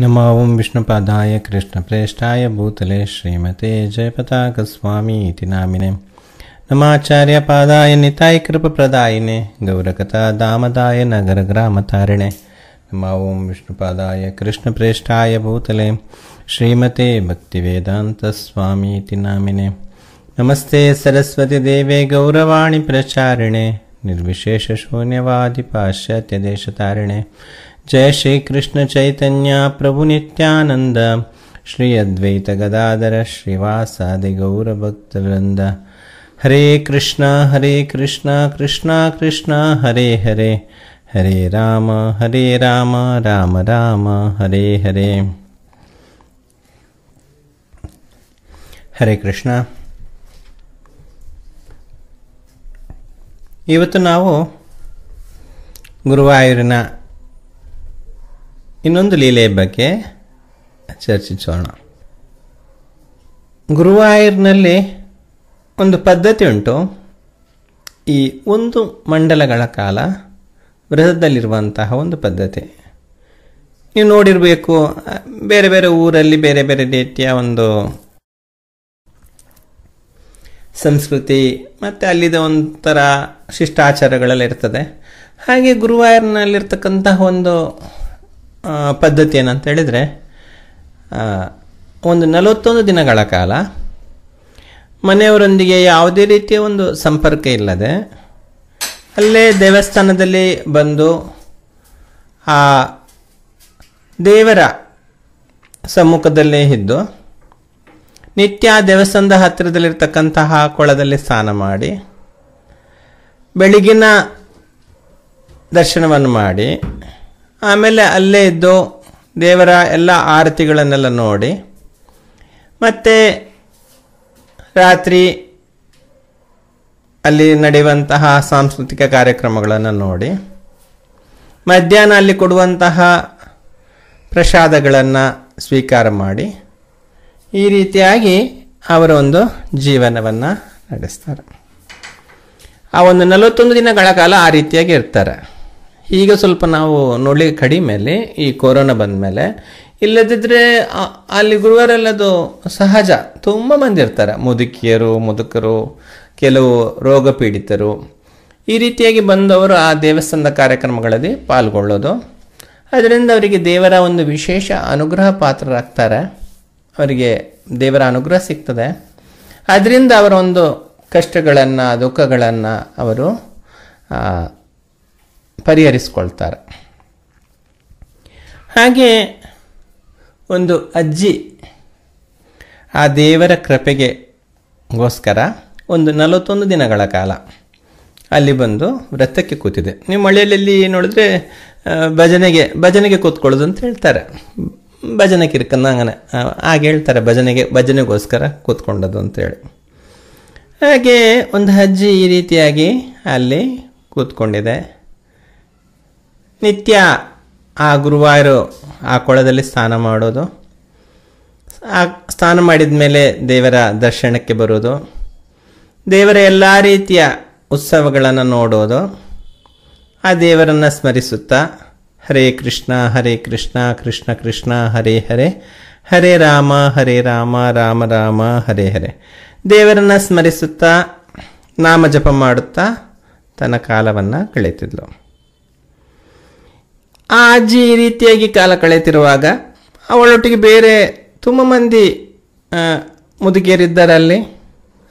नमा ओं विष्णुपादाय कृष्णप्रेष्ठाय भूतले श्रीमते जयपताकस्वामीति नामिने नमाचार्यपादाय निताय कृपप्रदायिने गौरकथादामदाय नगरग्रामतारिणे नमा ओं विष्णुपादाय कृष्णप्रेष्ठाय भूतले श्रीमते भक्तिवेदान्तस्वामीति नामिने नमस्ते देवे गौरवाणि प्रचारिणे निर्विशेषशून्यवादि ಜಯ ಶ್ರೀ ಕೃಷ್ಣ ಚೈತನ್ಯ ಪ್ರಭು ನಿತ್ಯಾನಂದ ಶ್ರೀ ಅದ್ವೈತ ಗದಾಧರ ಶ್ರೀವಾಸಾದಿ ಗೌರಭಕ್ತವೃಂದ ವೃಂದ ಹರೇ ಕೃಷ್ಣ ಹರೇ ಕೃಷ್ಣ ಕೃಷ್ಣ ಕೃಷ್ಣ ಹರೇ ಹರೇ ಹರೇ ರಾಮ ರಾಮ ರಾಮ ಹರೇ ಹರೇ ಹರೇ ಕೃಷ್ಣ ಇವತ್ತು ನಾವು ಗುರುವಾಯೂರಿನ ಇನ್ನೊಂದು ಲೀಲೆಯ ಬಗ್ಗೆ ಚರ್ಚಿಸೋಣ ಗುರುವಾಯೂರಿನಲ್ಲಿ ಒಂದು ಪದ್ಧತಿ ಉಂಟು ಈ ಒಂದು ಮಂಡಲಗಳ ಕಾಲ ವೃದ್ಧದಲ್ಲಿರುವಂತಹ ಒಂದು ಪದ್ಧತಿ ನೀವು ನೋಡಿರಬೇಕು ಬೇರೆ ಬೇರೆ ಊರಲ್ಲಿ ಬೇರೆ ಬೇರೆ ರೀತಿಯ ಒಂದು ಸಂಸ್ಕೃತಿ ಮತ್ತು ಅಲ್ಲಿದ ಒಂಥರ ಶಿಷ್ಟಾಚಾರಗಳೆಲ್ಲ ಇರ್ತದೆ ಹಾಗೆ ಗುರುವಾಯೂರಿನಲ್ಲಿರ್ತಕ್ಕಂತಹ ಒಂದು ಪದ್ಧತಿ ಏನಂತ ಹೇಳಿದರೆ ಒಂದು ನಲವತ್ತೊಂದು ದಿನಗಳ ಕಾಲ ಮನೆಯವರೊಂದಿಗೆ ಯಾವುದೇ ರೀತಿಯ ಒಂದು ಸಂಪರ್ಕ ಇಲ್ಲದೆ ಅಲ್ಲೇ ದೇವಸ್ಥಾನದಲ್ಲಿ ಬಂದು ಆ ದೇವರ ಸಮ್ಮುಖದಲ್ಲಿ ಇದ್ದು ನಿತ್ಯ ದೇವಸ್ಥಾನದ ಹತ್ತಿರದಲ್ಲಿರ್ತಕ್ಕಂತಹ ಕೊಳದಲ್ಲಿ ಸ್ನಾನ ಮಾಡಿ ಬೆಳಗಿನ ದರ್ಶನವನ್ನು ಮಾಡಿ ಆಮೇಲೆ ಅಲ್ಲೇ ಇದ್ದು ದೇವರ ಎಲ್ಲ ಆರತಿಗಳನ್ನೆಲ್ಲ ನೋಡಿ ಮತ್ತು ರಾತ್ರಿ ಅಲ್ಲಿ ನಡೆಯುವಂತಹ ಸಾಂಸ್ಕೃತಿಕ ಕಾರ್ಯಕ್ರಮಗಳನ್ನು ನೋಡಿ ಮಧ್ಯಾಹ್ನ ಅಲ್ಲಿ ಕೊಡುವಂತಹ ಪ್ರಸಾದಗಳನ್ನು ಸ್ವೀಕಾರ ಮಾಡಿ ಈ ರೀತಿಯಾಗಿ ಅವರ ಒಂದು ಜೀವನವನ್ನು ನಡೆಸ್ತಾರೆ ಆ ಒಂದು ನಲವತ್ತೊಂದು ದಿನಗಳ ಕಾಲ ಆ ರೀತಿಯಾಗಿ ಇರ್ತಾರೆ ಈಗ ಸ್ವಲ್ಪ ನಾವು ನುಳಿ ಕಡಿಮೆ ಈ ಕೊರೋನಾ ಬಂದ ಮೇಲೆ ಇಲ್ಲದಿದ್ದರೆ ಅಲ್ಲಿ ಗುರುವಾರಲ್ಲದು ಸಹಜ ತುಂಬ ಬಂದಿರ್ತಾರೆ ಮುದುಕಿಯರು ಮುದುಕರು ಕೆಲವು ರೋಗ ಪೀಡಿತರು ಈ ರೀತಿಯಾಗಿ ಬಂದವರು ಆ ದೇವಸ್ಥಾನದ ಕಾರ್ಯಕ್ರಮಗಳಲ್ಲಿ ಪಾಲ್ಗೊಳ್ಳೋದು ಅದರಿಂದ ಅವರಿಗೆ ದೇವರ ಒಂದು ವಿಶೇಷ ಅನುಗ್ರಹ ಪಾತ್ರರಾಗ್ತಾರೆ ಅವರಿಗೆ ದೇವರ ಅನುಗ್ರಹ ಸಿಗ್ತದೆ ಅದರಿಂದ ಅವರ ಒಂದು ಕಷ್ಟಗಳನ್ನು ದುಃಖಗಳನ್ನು ಅವರು ಪರಿಹರಿಸ್ಕೊಳ್ತಾರೆ ಹಾಗೆ ಒಂದು ಅಜ್ಜಿ ಆ ದೇವರ ಕೃಪೆಗೆ ಗೋಸ್ಕರ ಒಂದು ನಲವತ್ತೊಂದು ದಿನಗಳ ಕಾಲ ಅಲ್ಲಿ ಬಂದು ವ್ರತಕ್ಕೆ ಕೂತಿದೆ ನೀವು ಮಳೆಯಲ್ಲಿ ನೋಡಿದ್ರೆ ಭಜನೆಗೆ ಭಜನೆಗೆ ಕೂತ್ಕೊಳ್ಳೋದು ಅಂತ ಹೇಳ್ತಾರೆ ಭಜನೆ ಕಿರ್ಕನ್ನ ಹಂಗನೆ ಹಾಗೆ ಹೇಳ್ತಾರೆ ಭಜನೆಗೆ ಭಜನೆಗೋಸ್ಕರ ಕೂತ್ಕೊಂಡದ್ದು ಅಂತೇಳಿ ಹಾಗೆ ಒಂದು ಅಜ್ಜಿ ಈ ರೀತಿಯಾಗಿ ಅಲ್ಲಿ ಕೂತ್ಕೊಂಡಿದೆ ನಿತ್ಯ ಆ ಗುರುವಾರ ಆ ಕೊಳದಲ್ಲಿ ಸ್ನಾನ ಮಾಡೋದು ಆ ಸ್ನಾನ ಮಾಡಿದ ಮೇಲೆ ದೇವರ ದರ್ಶನಕ್ಕೆ ಬರೋದು ದೇವರ ಎಲ್ಲ ರೀತಿಯ ಉತ್ಸವಗಳನ್ನು ನೋಡೋದು ಆ ದೇವರನ್ನು ಸ್ಮರಿಸುತ್ತಾ ಹರೇ ಕೃಷ್ಣ ಹರೇ ಕೃಷ್ಣ ಕೃಷ್ಣ ಕೃಷ್ಣ ಹರೇ ಹರೇ ಹರೇ ರಾಮ ಹರೇ ರಾಮ ರಾಮ ರಾಮ ಹರೇ ಹರೇ ದೇವರನ್ನು ಸ್ಮರಿಸುತ್ತಾ ನಾಮ ಜಪ ಮಾಡುತ್ತಾ ತನ್ನ ಕಾಲವನ್ನು ಕಳೀತಿದ್ಲು ಆ ಅಜ್ಜಿ ಈ ರೀತಿಯಾಗಿ ಕಾಲ ಕಳೆಯುತ್ತಿರುವಾಗ ಅವಳೊಟ್ಟಿಗೆ ಬೇರೆ ತುಂಬ ಮಂದಿ ಮುದುಕಿಯರಿದ್ದಾರೆ ಅಲ್ಲಿ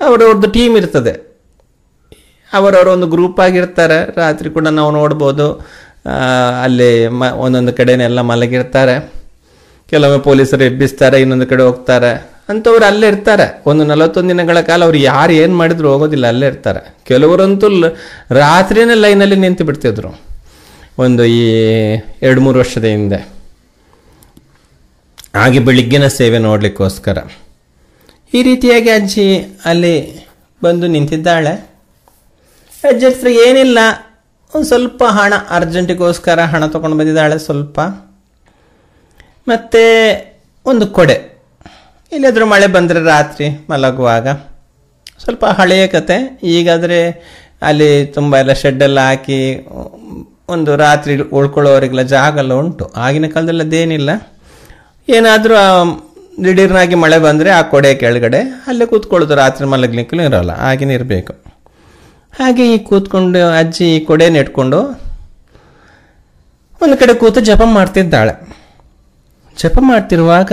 ಅವರವ್ರದ್ದು ಟೀಮ್ ಇರ್ತದೆ ಅವರವರ ಒಂದು ಗ್ರೂಪ್ ಆಗಿರ್ತಾರೆ ರಾತ್ರಿ ಕೂಡ ನಾವು ನೋಡ್ಬೋದು ಅಲ್ಲಿ ಮ ಒಂದೊಂದು ಕಡೆನೆಲ್ಲ ಮಲಗಿರ್ತಾರೆ ಕೆಲವೊಮ್ಮೆ ಪೊಲೀಸರು ಎಬ್ಬಿಸ್ತಾರೆ ಇನ್ನೊಂದು ಕಡೆ ಹೋಗ್ತಾರೆ ಅಂಥವ್ರು ಅಲ್ಲೇ ಇರ್ತಾರೆ ಒಂದು ನಲವತ್ತೊಂದು ದಿನಗಳ ಕಾಲ ಅವ್ರು ಯಾರು ಏನು ಮಾಡಿದ್ರು ಹೋಗೋದಿಲ್ಲ ಅಲ್ಲೇ ಇರ್ತಾರೆ ಕೆಲವರಂತೂ ರಾತ್ರಿನೇ ಲೈನಲ್ಲಿ ನಿಂತು ಬಿಡ್ತಿದ್ರು ಒಂದು ಈ ಎರಡು ಮೂರು ವರ್ಷದ ಹಿಂದೆ ಹಾಗೆ ಬೆಳಿಗ್ಗಿನ ಸೇವೆ ನೋಡಲಿಕ್ಕೋಸ್ಕರ ಈ ರೀತಿಯಾಗಿ ಅಜ್ಜಿ ಅಲ್ಲಿ ಬಂದು ನಿಂತಿದ್ದಾಳೆ ಅಜ್ಜಿ ಹತ್ರ ಏನಿಲ್ಲ ಒಂದು ಸ್ವಲ್ಪ ಹಣ ಅರ್ಜೆಂಟಿಗೋಸ್ಕರ ಹಣ ತೊಗೊಂಡು ಬಂದಿದ್ದಾಳೆ ಸ್ವಲ್ಪ ಮತ್ತು ಒಂದು ಕೊಡೆ ಇಲ್ಲಾದರೂ ಮಳೆ ಬಂದರೆ ರಾತ್ರಿ ಮಲಗುವಾಗ ಸ್ವಲ್ಪ ಹಳೆಯ ಕತೆ ಈಗಾದರೆ ಅಲ್ಲಿ ತುಂಬ ಎಲ್ಲ ಶೆಡ್ಡೆಲ್ಲ ಹಾಕಿ ಒಂದು ರಾತ್ರಿ ಉಳ್ಕೊಳ್ಳೋರಿಗೆಲ್ಲ ಎಲ್ಲ ಉಂಟು ಆಗಿನ ಕಾಲದಲ್ಲಿ ಅದೇನಿಲ್ಲ ಏನಾದರೂ ದಿಢೀರ್ನಾಗಿ ಮಳೆ ಬಂದರೆ ಆ ಕೊಡೆ ಕೆಳಗಡೆ ಅಲ್ಲೇ ಕೂತ್ಕೊಳ್ಳೋದು ರಾತ್ರಿ ಮಲಗ್ಲಿಕ್ಕೂ ಇರೋಲ್ಲ ಆಗಿನ ಇರಬೇಕು ಹಾಗೆ ಈ ಕೂತ್ಕೊಂಡು ಅಜ್ಜಿ ಈ ಕೊಡೆ ಇಟ್ಕೊಂಡು ಒಂದು ಕಡೆ ಕೂತು ಜಪ ಮಾಡ್ತಿದ್ದಾಳೆ ಜಪ ಮಾಡ್ತಿರುವಾಗ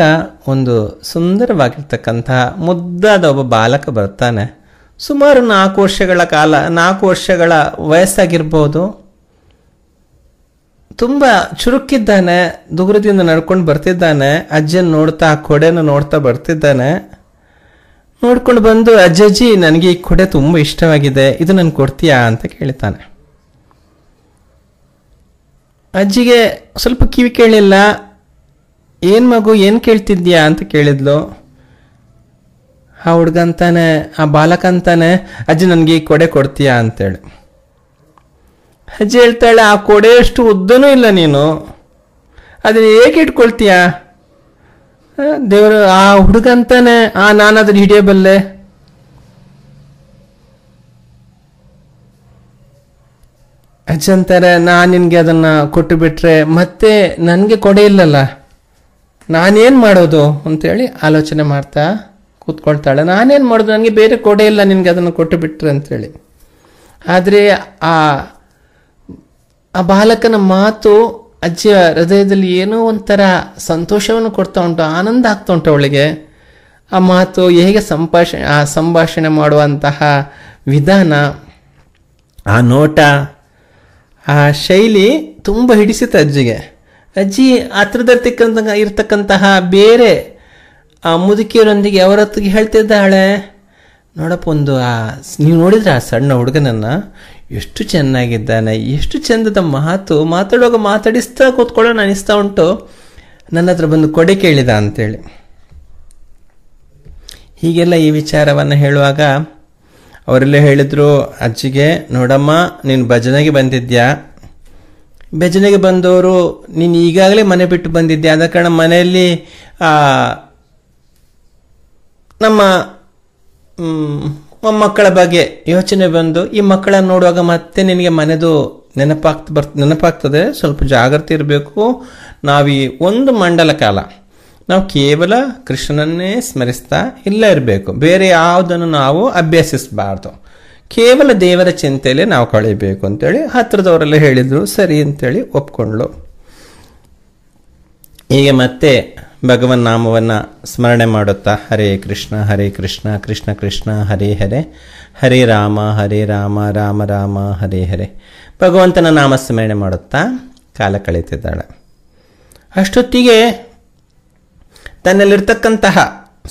ಒಂದು ಸುಂದರವಾಗಿರ್ತಕ್ಕಂತಹ ಮುದ್ದಾದ ಒಬ್ಬ ಬಾಲಕ ಬರ್ತಾನೆ ಸುಮಾರು ನಾಲ್ಕು ವರ್ಷಗಳ ಕಾಲ ನಾಲ್ಕು ವರ್ಷಗಳ ವಯಸ್ಸಾಗಿರ್ಬೋದು ತುಂಬಾ ಚುರುಕಿದ್ದಾನೆ ದುಗುರದಿಂದ ನಡ್ಕೊಂಡು ಬರ್ತಿದ್ದಾನೆ ಅಜ್ಜನ್ ನೋಡ್ತಾ ಆ ಕೊಡೆನ ನೋಡ್ತಾ ಬರ್ತಿದ್ದಾನೆ ನೋಡ್ಕೊಂಡು ಬಂದು ಅಜ್ಜಜ್ಜಿ ನನಗೆ ಈ ಕೊಡೆ ತುಂಬ ಇಷ್ಟವಾಗಿದೆ ಇದು ನನ್ಗೆ ಕೊಡ್ತೀಯಾ ಅಂತ ಕೇಳ್ತಾನೆ ಅಜ್ಜಿಗೆ ಸ್ವಲ್ಪ ಕಿವಿ ಕೇಳಿಲ್ಲ ಏನು ಮಗು ಏನು ಕೇಳ್ತಿದ್ಯಾ ಅಂತ ಕೇಳಿದ್ಲು ಆ ಹುಡ್ಗಂತಾನೆ ಆ ಬಾಲಕ ಅಂತಾನೆ ಅಜ್ಜಿ ನನಗೆ ಈ ಕೊಡೆ ಕೊಡ್ತೀಯಾ ಅಂತೇಳಿ ಅಜ್ಜಿ ಹೇಳ್ತಾಳೆ ಆ ಕೊಡೆಯಷ್ಟು ಉದ್ದನೂ ಇಲ್ಲ ನೀನು ಅದನ್ನ ಹೇಗೆ ಇಟ್ಕೊಳ್ತೀಯ ದೇವರು ಆ ಹುಡುಗಂತಾನೆ ಆ ನಾನು ಅದನ್ನ ಹಿಡಿಯಬಲ್ಲೆ ಅಜ್ಜಿ ಅಂತಾರೆ ನಾನು ನಿನಗೆ ಅದನ್ನು ಕೊಟ್ಟು ಬಿಟ್ರೆ ಮತ್ತೆ ನನಗೆ ಕೊಡೆ ಇಲ್ಲಲ್ಲ ನಾನೇನು ಮಾಡೋದು ಅಂತೇಳಿ ಆಲೋಚನೆ ಮಾಡ್ತಾ ಕೂತ್ಕೊಳ್ತಾಳೆ ನಾನೇನು ಮಾಡೋದು ನನಗೆ ಬೇರೆ ಕೊಡೆ ಇಲ್ಲ ನಿನಗೆ ಅದನ್ನು ಕೊಟ್ಟು ಬಿಟ್ರೆ ಅಂತೇಳಿ ಆದರೆ ಆ ಆ ಬಾಲಕನ ಮಾತು ಅಜ್ಜಿಯ ಹೃದಯದಲ್ಲಿ ಏನೋ ಒಂಥರ ಸಂತೋಷವನ್ನು ಕೊಡ್ತಾ ಉಂಟು ಆನಂದ ಆಗ್ತಾ ಉಂಟು ಅವಳಿಗೆ ಆ ಮಾತು ಹೇಗೆ ಸಂಭಾಷಣೆ ಆ ಸಂಭಾಷಣೆ ಮಾಡುವಂತಹ ವಿಧಾನ ಆ ನೋಟ ಆ ಶೈಲಿ ತುಂಬ ಹಿಡಿಸುತ್ತೆ ಅಜ್ಜಿಗೆ ಅಜ್ಜಿ ಹತ್ರದಲ್ಲಿರ್ತಕ್ಕಂಥ ಇರ್ತಕ್ಕಂತಹ ಬೇರೆ ಆ ಮುದುಕಿಯರೊಂದಿಗೆ ಅವರ ಹೇಳ್ತಿದ್ದಾಳೆ ನೋಡಪ್ಪ ಒಂದು ಆ ನೀವು ನೋಡಿದ್ರೆ ಆ ಸಣ್ಣ ಹುಡುಗನನ್ನು ಎಷ್ಟು ಚೆನ್ನಾಗಿದ್ದಾನೆ ಎಷ್ಟು ಚಂದದ ಮಾತು ಮಾತಾಡುವಾಗ ಮಾತಾಡಿಸ್ತಾ ಕೂತ್ಕೊಳ್ಳೋಣ ಅನಿಸ್ತಾ ಉಂಟು ನನ್ನ ಹತ್ರ ಬಂದು ಕೊಡೆ ಕೇಳಿದ ಅಂತೇಳಿ ಹೀಗೆಲ್ಲ ಈ ವಿಚಾರವನ್ನು ಹೇಳುವಾಗ ಅವರೆಲ್ಲ ಹೇಳಿದರು ಅಜ್ಜಿಗೆ ನೋಡಮ್ಮ ನೀನು ಭಜನೆಗೆ ಬಂದಿದ್ಯಾ ಭಜನೆಗೆ ಬಂದವರು ನೀನು ಈಗಾಗಲೇ ಮನೆ ಬಿಟ್ಟು ಬಂದಿದ್ದೆ ಅದ ಕಾರಣ ಮನೆಯಲ್ಲಿ ನಮ್ಮ ಮಕ್ಕಳ ಬಗ್ಗೆ ಯೋಚನೆ ಬಂದು ಈ ಮಕ್ಕಳನ್ನು ನೋಡುವಾಗ ಮತ್ತೆ ನಿನಗೆ ಮನೆದು ನೆನಪಾಗ್ತ ಬರ್ ನೆನಪಾಗ್ತದೆ ಸ್ವಲ್ಪ ಜಾಗೃತಿ ಇರಬೇಕು ನಾವು ಈ ಒಂದು ಮಂಡಲ ಕಾಲ ನಾವು ಕೇವಲ ಕೃಷ್ಣನನ್ನೇ ಸ್ಮರಿಸ್ತಾ ಇಲ್ಲ ಇರಬೇಕು ಬೇರೆ ಯಾವುದನ್ನು ನಾವು ಅಭ್ಯಸಿಸಬಾರ್ದು ಕೇವಲ ದೇವರ ಚಿಂತೆಯಲ್ಲೇ ನಾವು ಕಳೀಬೇಕು ಅಂತೇಳಿ ಹತ್ತಿರದವರೆಲ್ಲ ಹೇಳಿದರು ಸರಿ ಅಂತೇಳಿ ಒಪ್ಕೊಂಡ್ಳು ಹೀಗೆ ಮತ್ತೆ ಭಗವನ್ ನಾಮವನ್ನು ಸ್ಮರಣೆ ಮಾಡುತ್ತಾ ಹರೇ ಕೃಷ್ಣ ಹರೇ ಕೃಷ್ಣ ಕೃಷ್ಣ ಕೃಷ್ಣ ಹರೇ ಹರೇ ಹರೇ ರಾಮ ಹರೇ ರಾಮ ರಾಮ ರಾಮ ಹರೇ ಹರೇ ಭಗವಂತನ ನಾಮ ಸ್ಮರಣೆ ಮಾಡುತ್ತಾ ಕಾಲ ಕಳೀತಿದ್ದಾಳೆ ಅಷ್ಟೊತ್ತಿಗೆ ತನ್ನಲ್ಲಿರ್ತಕ್ಕಂತಹ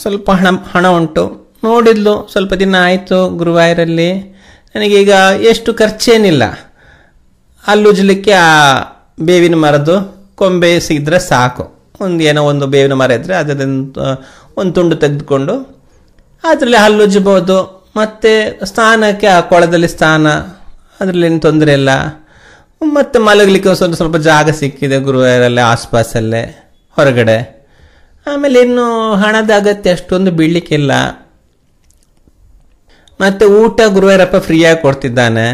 ಸ್ವಲ್ಪ ಹಣ ಹಣ ಉಂಟು ನೋಡಿದ್ಲು ಸ್ವಲ್ಪ ದಿನ ಆಯಿತು ಗುರುವಾಯರಲ್ಲಿ ನನಗೀಗ ಎಷ್ಟು ಖರ್ಚೇನಿಲ್ಲ ಅಲ್ಲುಜ್ಲಿಕ್ಕೆ ಆ ಬೇವಿನ ಮರದ್ದು ಕೊಂಬೆ ಸಿಗಿದ್ರೆ ಸಾಕು ಒಂದು ಏನೋ ಒಂದು ಬೇವಿನ ಮರ ಇದ್ದರೆ ಅದರಿಂದ ಒಂದು ತುಂಡು ತೆಗೆದುಕೊಂಡು ಅದರಲ್ಲಿ ಹಲ್ಲುಜ್ಬೋದು ಮತ್ತು ಸ್ನಾನಕ್ಕೆ ಆ ಕೊಳದಲ್ಲಿ ಸ್ನಾನ ಅದರಲ್ಲೇನು ತೊಂದರೆ ಇಲ್ಲ ಮತ್ತು ಮಲಗಲಿಕ್ಕೆ ಸ್ವಲ್ಪ ಸ್ವಲ್ಪ ಜಾಗ ಸಿಕ್ಕಿದೆ ಗುರುವಾರಲ್ಲೇ ಆಸ್ಪಾಸಲ್ಲೇ ಹೊರಗಡೆ ಆಮೇಲೆ ಇನ್ನು ಹಣದ ಅಗತ್ಯ ಅಷ್ಟೊಂದು ಬೀಳಲಿಕ್ಕಿಲ್ಲ ಮತ್ತು ಊಟ ಗುರುವಾರಪ್ಪ ಫ್ರೀಯಾಗಿ ಕೊಡ್ತಿದ್ದಾನೆ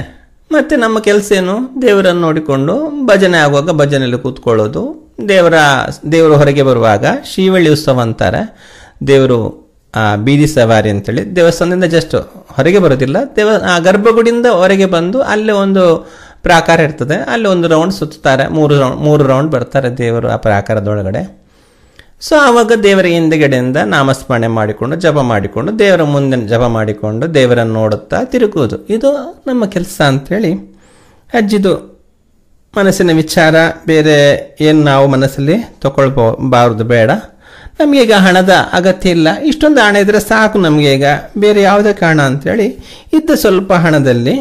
ಮತ್ತು ನಮ್ಮ ಕೆಲಸ ಏನು ದೇವರನ್ನು ನೋಡಿಕೊಂಡು ಭಜನೆ ಆಗುವಾಗ ಭಜನೆಯಲ್ಲಿ ಕೂತ್ಕೊಳ್ಳೋದು ದೇವರ ದೇವರು ಹೊರಗೆ ಬರುವಾಗ ಶ್ರೀವಳ್ಳಿ ಉತ್ಸವ ಅಂತಾರೆ ದೇವರು ಬೀದಿ ಸವಾರಿ ಅಂತೇಳಿ ದೇವಸ್ಥಾನದಿಂದ ಜಸ್ಟ್ ಹೊರಗೆ ಬರೋದಿಲ್ಲ ದೇವ ಆ ಗರ್ಭಗುಡಿಯಿಂದ ಹೊರಗೆ ಬಂದು ಅಲ್ಲೇ ಒಂದು ಪ್ರಾಕಾರ ಇರ್ತದೆ ಅಲ್ಲಿ ಒಂದು ರೌಂಡ್ ಸುತ್ತಾರೆ ಮೂರು ರೌಂಡ್ ಮೂರು ರೌಂಡ್ ಬರ್ತಾರೆ ದೇವರು ಆ ಪ್ರಾಕಾರದೊಳಗಡೆ ಸೊ ಆವಾಗ ದೇವರ ಹಿಂದೆಗಡೆಯಿಂದ ನಾಮಸ್ಮರಣೆ ಮಾಡಿಕೊಂಡು ಜಪ ಮಾಡಿಕೊಂಡು ದೇವರ ಮುಂದೆ ಜಪ ಮಾಡಿಕೊಂಡು ದೇವರನ್ನು ನೋಡುತ್ತಾ ತಿರುಗುವುದು ಇದು ನಮ್ಮ ಕೆಲಸ ಅಂಥೇಳಿ ಅಜ್ಜಿದು ಮನಸ್ಸಿನ ವಿಚಾರ ಬೇರೆ ಏನು ನಾವು ಮನಸ್ಸಲ್ಲಿ ತಗೊಳ್ಬಾರ್ದು ಬೇಡ ನಮಗೀಗ ಹಣದ ಅಗತ್ಯ ಇಲ್ಲ ಇಷ್ಟೊಂದು ಹಣ ಇದ್ದರೆ ಸಾಕು ನಮಗೆ ಈಗ ಬೇರೆ ಯಾವುದೇ ಕಾರಣ ಅಂಥೇಳಿ ಇದ್ದ ಸ್ವಲ್ಪ ಹಣದಲ್ಲಿ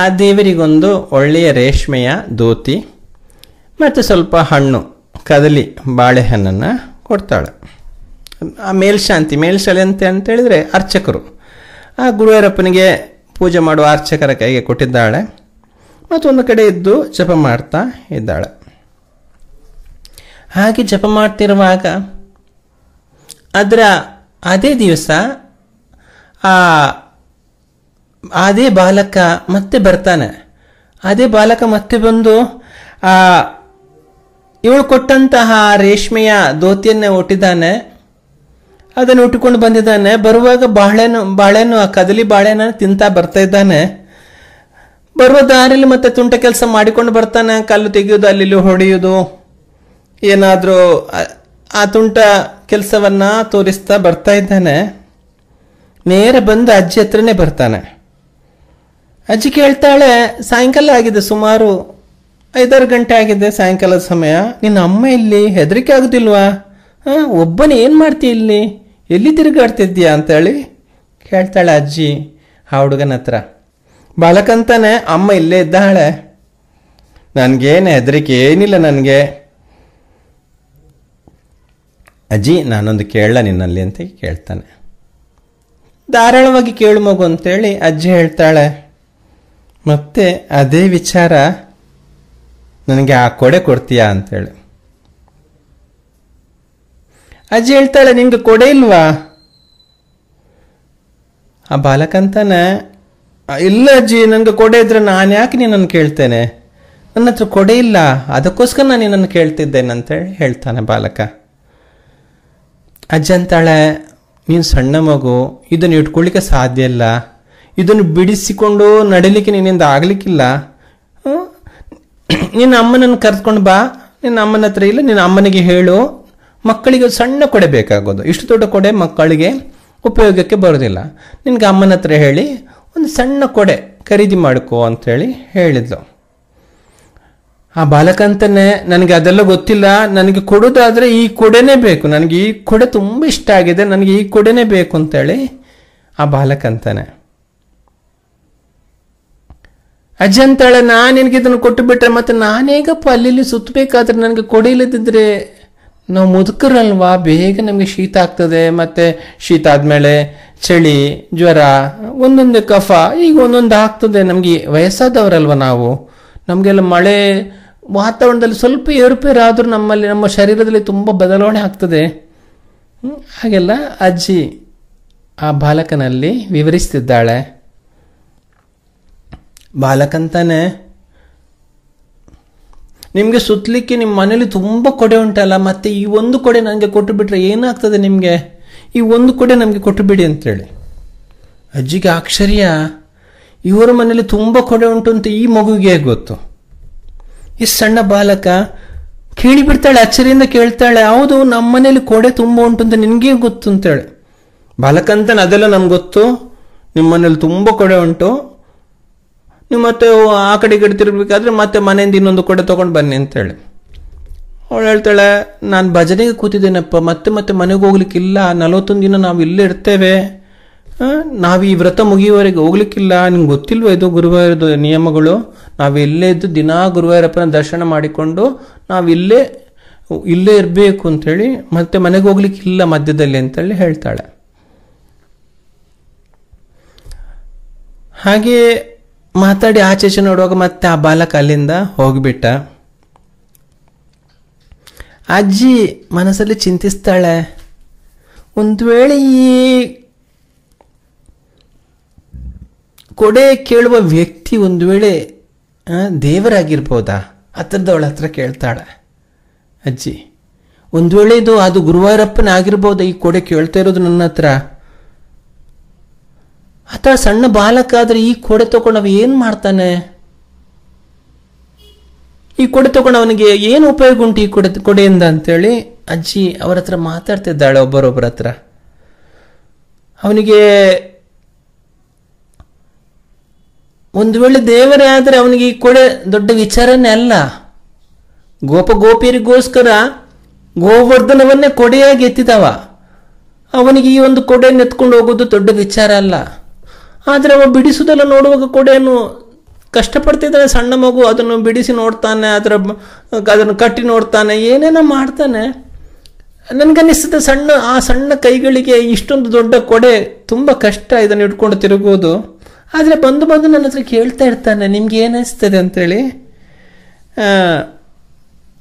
ಆ ದೇವರಿಗೊಂದು ಒಳ್ಳೆಯ ರೇಷ್ಮೆಯ ದೋತಿ ಮತ್ತು ಸ್ವಲ್ಪ ಹಣ್ಣು ಕದಲಿ ಬಾಳೆಹಣ್ಣನ್ನು ಕೊಡ್ತಾಳೆ ಆ ಮೇಲ್ಶಾಂತಿ ಮೇಲ್ಶಾಲೆ ಅಂತ ಅಂತೇಳಿದರೆ ಅರ್ಚಕರು ಆ ಗುರುವರಪ್ಪನಿಗೆ ಪೂಜೆ ಮಾಡುವ ಅರ್ಚಕರ ಕೈಗೆ ಕೊಟ್ಟಿದ್ದಾಳೆ ಮತ್ತೊಂದು ಕಡೆ ಇದ್ದು ಜಪ ಮಾಡ್ತಾ ಇದ್ದಾಳೆ ಹಾಗೆ ಜಪ ಮಾಡ್ತಿರುವಾಗ ಅದರ ಅದೇ ದಿವಸ ಆ ಅದೇ ಬಾಲಕ ಮತ್ತೆ ಬರ್ತಾನೆ ಅದೇ ಬಾಲಕ ಮತ್ತೆ ಬಂದು ಆ ಇವಳು ಕೊಟ್ಟಂತಹ ರೇಷ್ಮೆಯ ದೋತಿಯನ್ನೇ ಒಟ್ಟಿದ್ದಾನೆ ಅದನ್ನು ಉಟ್ಟುಕೊಂಡು ಬಂದಿದ್ದಾನೆ ಬರುವಾಗ ಬಾಳೆನು ಬಾಳೆನು ಆ ಕದಲಿ ಬಾಳೆನ ತಿಂತಾ ಬರ್ತಾ ಇದ್ದಾನೆ ಬರುವ ದಾರಿಲಿ ಮತ್ತೆ ತುಂಟ ಕೆಲಸ ಮಾಡಿಕೊಂಡು ಬರ್ತಾನೆ ಕಲ್ಲು ತೆಗೆಯೋದು ಅಲ್ಲಿ ಹೊಡೆಯೋದು ಏನಾದರೂ ಆ ತುಂಟ ಕೆಲಸವನ್ನ ತೋರಿಸ್ತಾ ಬರ್ತಾ ಇದ್ದಾನೆ ನೇರ ಬಂದು ಅಜ್ಜಿ ಹತ್ರನೇ ಬರ್ತಾನೆ ಅಜ್ಜಿ ಕೇಳ್ತಾಳೆ ಸಾಯಂಕಾಲ ಆಗಿದೆ ಸುಮಾರು ಐದಾರು ಗಂಟೆ ಆಗಿದೆ ಸಾಯಂಕಾಲದ ಸಮಯ ನಿನ್ನ ಅಮ್ಮ ಇಲ್ಲಿ ಹೆದರಿಕೆ ಆಗೋದಿಲ್ವಾ ಹಾಂ ಒಬ್ಬನೇ ಏನು ಮಾಡ್ತೀಯ ಇಲ್ಲಿ ಎಲ್ಲಿ ತಿರುಗಾಡ್ತಿದ್ದೀಯಾ ಅಂತೇಳಿ ಕೇಳ್ತಾಳೆ ಅಜ್ಜಿ ಆ ಹುಡುಗನ ಹತ್ರ ಬಾಲಕಂತಾನೆ ಅಮ್ಮ ಇಲ್ಲೇ ಇದ್ದಾಳೆ ನನಗೇನು ಹೆದರಿಕೆ ಏನಿಲ್ಲ ನನಗೆ ಅಜ್ಜಿ ನಾನೊಂದು ಕೇಳಲ್ಲ ನಿನ್ನಲ್ಲಿ ಅಂತ ಕೇಳ್ತಾನೆ ಧಾರಾಳವಾಗಿ ಕೇಳು ಮಗು ಅಂತೇಳಿ ಅಜ್ಜಿ ಹೇಳ್ತಾಳೆ ಮತ್ತೆ ಅದೇ ವಿಚಾರ ನನಗೆ ಆ ಕೊಡೆ ಕೊಡ್ತೀಯಾ ಅಂತೇಳಿ ಅಜ್ಜಿ ಹೇಳ್ತಾಳೆ ನಿಮಗೆ ಕೊಡೆ ಇಲ್ವಾ ಆ ಬಾಲಕಂತಾನೆ ಇಲ್ಲ ಅಜ್ಜಿ ನನಗೆ ಕೊಡೆ ಇದ್ರೆ ನಾನು ಯಾಕೆ ನಿನ್ನನ್ನು ಕೇಳ್ತೇನೆ ನನ್ನ ಹತ್ರ ಕೊಡೆ ಇಲ್ಲ ಅದಕ್ಕೋಸ್ಕರ ನಾನು ನಿನ್ನನ್ನು ಕೇಳ್ತಿದ್ದೇನೆ ಅಂತೇಳಿ ಹೇಳ್ತಾನೆ ಬಾಲಕ ಅಜ್ಜ ಅಂತಾಳೆ ನೀನು ಸಣ್ಣ ಮಗು ಇದನ್ನು ಇಟ್ಕೊಳ್ಳಿಕ್ಕೆ ಸಾಧ್ಯ ಇಲ್ಲ ಇದನ್ನು ಬಿಡಿಸಿಕೊಂಡು ನಡಿಲಿಕ್ಕೆ ನಿನ್ನಿಂದ ಆಗಲಿಕ್ಕಿಲ್ಲ ನಿನ್ನ ಅಮ್ಮನನ್ನು ಕರೆದ್ಕೊಂಡು ಬಾ ನಿನ್ನ ಅಮ್ಮನ ಹತ್ರ ಇಲ್ಲ ನಿನ್ನ ಅಮ್ಮನಿಗೆ ಹೇಳು ಮಕ್ಕಳಿಗೆ ಸಣ್ಣ ಕೊಡೆ ಬೇಕಾಗೋದು ಇಷ್ಟು ದೊಡ್ಡ ಕೊಡೆ ಮಕ್ಕಳಿಗೆ ಉಪಯೋಗಕ್ಕೆ ಬರೋದಿಲ್ಲ ನಿನಗೆ ಅಮ್ಮನ ಹತ್ರ ಹೇಳಿ ಒಂದು ಸಣ್ಣ ಕೊಡೆ ಖರೀದಿ ಮಾಡಿಕೋ ಅಂತೇಳಿ ಹೇಳಿದ್ಲು ಆ ಬಾಲಕಂತನೇ ನನಗೆ ಅದೆಲ್ಲ ಗೊತ್ತಿಲ್ಲ ನನಗೆ ಕೊಡೋದಾದರೆ ಈ ಕೊಡೆನೇ ಬೇಕು ನನಗೆ ಈ ಕೊಡೆ ತುಂಬ ಇಷ್ಟ ಆಗಿದೆ ನನಗೆ ಈ ಕೊಡೆನೇ ಬೇಕು ಅಂತೇಳಿ ಆ ಬಾಲಕಂತಾನೆ ಅಜ್ಜ ಅಂತಾಳೆ ನಾನು ನಿನಗೆ ಇದನ್ನು ಕೊಟ್ಟು ಬಿಟ್ರೆ ಮತ್ತೆ ನಾನೇಗಪ್ಪ ಅಲ್ಲಿ ಸುತ್ತಬೇಕಾದ್ರೆ ನನಗೆ ಕೊಡೆ ನಾವು ಮುದುಕರಲ್ವಾ ಬೇಗ ನಮಗೆ ಶೀತ ಆಗ್ತದೆ ಮತ್ತೆ ಶೀತ ಆದಮೇಲೆ ಚಳಿ ಜ್ವರ ಒಂದೊಂದು ಕಫ ಈಗ ಒಂದೊಂದು ಆಗ್ತದೆ ನಮಗೆ ವಯಸ್ಸಾದವರಲ್ವ ನಾವು ನಮಗೆಲ್ಲ ಮಳೆ ವಾತಾವರಣದಲ್ಲಿ ಸ್ವಲ್ಪ ಏರುಪೇರಾದರೂ ನಮ್ಮಲ್ಲಿ ನಮ್ಮ ಶರೀರದಲ್ಲಿ ತುಂಬ ಬದಲಾವಣೆ ಆಗ್ತದೆ ಹಾಗೆಲ್ಲ ಅಜ್ಜಿ ಆ ಬಾಲಕನಲ್ಲಿ ವಿವರಿಸ್ತಿದ್ದಾಳೆ ಬಾಲಕಂತಾನೆ ನಿಮಗೆ ಸುತ್ತಲಿಕ್ಕೆ ನಿಮ್ಮ ಮನೇಲಿ ತುಂಬ ಕೊಡೆ ಉಂಟಲ್ಲ ಮತ್ತು ಈ ಒಂದು ಕೊಡೆ ನನಗೆ ಕೊಟ್ಟು ಬಿಟ್ಟರೆ ಏನಾಗ್ತದೆ ನಿಮಗೆ ಈ ಒಂದು ಕೊಡೆ ನಮಗೆ ಕೊಟ್ಟು ಬಿಡಿ ಅಂತೇಳಿ ಅಜ್ಜಿಗೆ ಆಶ್ಚರ್ಯ ಇವರ ಮನೇಲಿ ತುಂಬ ಕೊಡೆ ಉಂಟು ಅಂತ ಈ ಮಗುವಿಗೆ ಗೊತ್ತು ಈ ಸಣ್ಣ ಬಾಲಕ ಕೇಳಿಬಿಡ್ತಾಳೆ ಅಚ್ಚರಿಯಿಂದ ಕೇಳ್ತಾಳೆ ಹೌದು ನಮ್ಮ ಮನೇಲಿ ಕೊಡೆ ತುಂಬ ಉಂಟು ಅಂತ ನಿನಗೆ ಗೊತ್ತು ಅಂತೇಳಿ ಬಾಲಕ ಅಂತ ಅದೆಲ್ಲ ನಮ್ಗೆ ಗೊತ್ತು ನಿಮ್ಮ ಮನೇಲಿ ತುಂಬ ಕೊಡೆ ಉಂಟು ನೀವು ಮತ್ತೆ ಆ ಕಡೆ ಕಡೆ ಮತ್ತೆ ಮನೆಯಿಂದ ಇನ್ನೊಂದು ಕೂಡ ತೊಗೊಂಡು ಬನ್ನಿ ಅಂತೇಳಿ ಅವಳು ಹೇಳ್ತಾಳೆ ನಾನು ಭಜನೆಗೆ ಕೂತಿದ್ದೇನಪ್ಪ ಮತ್ತೆ ಮತ್ತೆ ಮನೆಗೆ ಹೋಗ್ಲಿಕ್ಕಿಲ್ಲ ನಲವತ್ತೊಂದು ದಿನ ನಾವು ಇಲ್ಲೇ ಇರ್ತೇವೆ ನಾವು ಈ ವ್ರತ ಮುಗಿಯುವವರೆಗೆ ಹೋಗ್ಲಿಕ್ಕಿಲ್ಲ ನಿಮ್ಗೆ ಗೊತ್ತಿಲ್ವ ಇದು ಗುರುವಾರದ ನಿಯಮಗಳು ನಾವು ಇಲ್ಲೇ ಇದ್ದು ದಿನಾ ಗುರುವಾರಪ್ಪನ ದರ್ಶನ ಮಾಡಿಕೊಂಡು ನಾವು ಇಲ್ಲೇ ಇಲ್ಲೇ ಇರಬೇಕು ಅಂತೇಳಿ ಮತ್ತೆ ಮನೆಗೆ ಹೋಗ್ಲಿಕ್ಕಿಲ್ಲ ಮಧ್ಯದಲ್ಲಿ ಅಂತೇಳಿ ಹೇಳ್ತಾಳೆ ಹಾಗೆಯೇ ಮಾತಾಡಿ ಆಚೆಚೆ ನೋಡುವಾಗ ಮತ್ತೆ ಆ ಬಾಲಕ ಅಲ್ಲಿಂದ ಹೋಗಿಬಿಟ್ಟ ಅಜ್ಜಿ ಮನಸ್ಸಲ್ಲಿ ಚಿಂತಿಸ್ತಾಳೆ ಒಂದು ವೇಳೆ ಈ ಕೊಡೆ ಕೇಳುವ ವ್ಯಕ್ತಿ ಒಂದು ವೇಳೆ ದೇವರಾಗಿರ್ಬೋದಾ ಹತ್ರದವಳ ಹತ್ರ ಕೇಳ್ತಾಳೆ ಅಜ್ಜಿ ಒಂದು ವೇಳೆ ಇದು ಅದು ಗುರುವಾರಪ್ಪನ ಈ ಕೊಡೆ ಕೇಳ್ತಾ ಇರೋದು ನನ್ನ ಹತ್ರ ಆತ ಸಣ್ಣ ಬಾಲಕ ಆದರೆ ಈ ಕೊಡೆ ತಗೊಂಡು ಅವ ಏನು ಮಾಡ್ತಾನೆ ಈ ಕೊಡೆ ತಗೊಂಡು ಅವನಿಗೆ ಏನು ಉಪಯೋಗ ಉಂಟು ಈ ಕೊಡೆ ಕೊಡೆಯಿಂದ ಅಂತೇಳಿ ಅಜ್ಜಿ ಅವರ ಹತ್ರ ಮಾತಾಡ್ತಿದ್ದಾಳೆ ಒಬ್ಬರೊಬ್ಬರ ಹತ್ರ ಅವನಿಗೆ ಒಂದು ವೇಳೆ ದೇವರೇ ಆದರೆ ಅವನಿಗೆ ಈ ಕೊಡೆ ದೊಡ್ಡ ವಿಚಾರನೇ ಅಲ್ಲ ಗೋಪ ಗೋಪಿಯರಿಗೋಸ್ಕರ ಗೋವರ್ಧನವನ್ನೇ ಕೊಡೆಯಾಗಿ ಎತ್ತಿದವ ಅವನಿಗೆ ಈ ಒಂದು ಕೊಡೆಯನ್ನು ಎತ್ಕೊಂಡು ಹೋಗೋದು ದೊಡ್ಡ ವಿಚಾರ ಅಲ್ಲ ಆದರೆ ಅವ ಬಿಡಿಸುವುದೆಲ್ಲ ನೋಡುವಾಗ ಕೊಡೆಯನ್ನು ಕಷ್ಟಪಡ್ತಿದ್ದಾನೆ ಸಣ್ಣ ಮಗು ಅದನ್ನು ಬಿಡಿಸಿ ನೋಡ್ತಾನೆ ಅದರ ಅದನ್ನು ಕಟ್ಟಿ ನೋಡ್ತಾನೆ ಏನೇನೋ ಮಾಡ್ತಾನೆ ನನಗನ್ನಿಸ್ತದೆ ಸಣ್ಣ ಆ ಸಣ್ಣ ಕೈಗಳಿಗೆ ಇಷ್ಟೊಂದು ದೊಡ್ಡ ಕೊಡೆ ತುಂಬ ಕಷ್ಟ ಇದನ್ನು ಇಟ್ಕೊಂಡು ತಿರುಗೋದು ಆದರೆ ಬಂದು ಬಂದು ನನ್ನ ಹತ್ರ ಕೇಳ್ತಾ ಇರ್ತಾನೆ ನಿಮ್ಗೆ ಏನಿಸ್ತದೆ ಅಂತೇಳಿ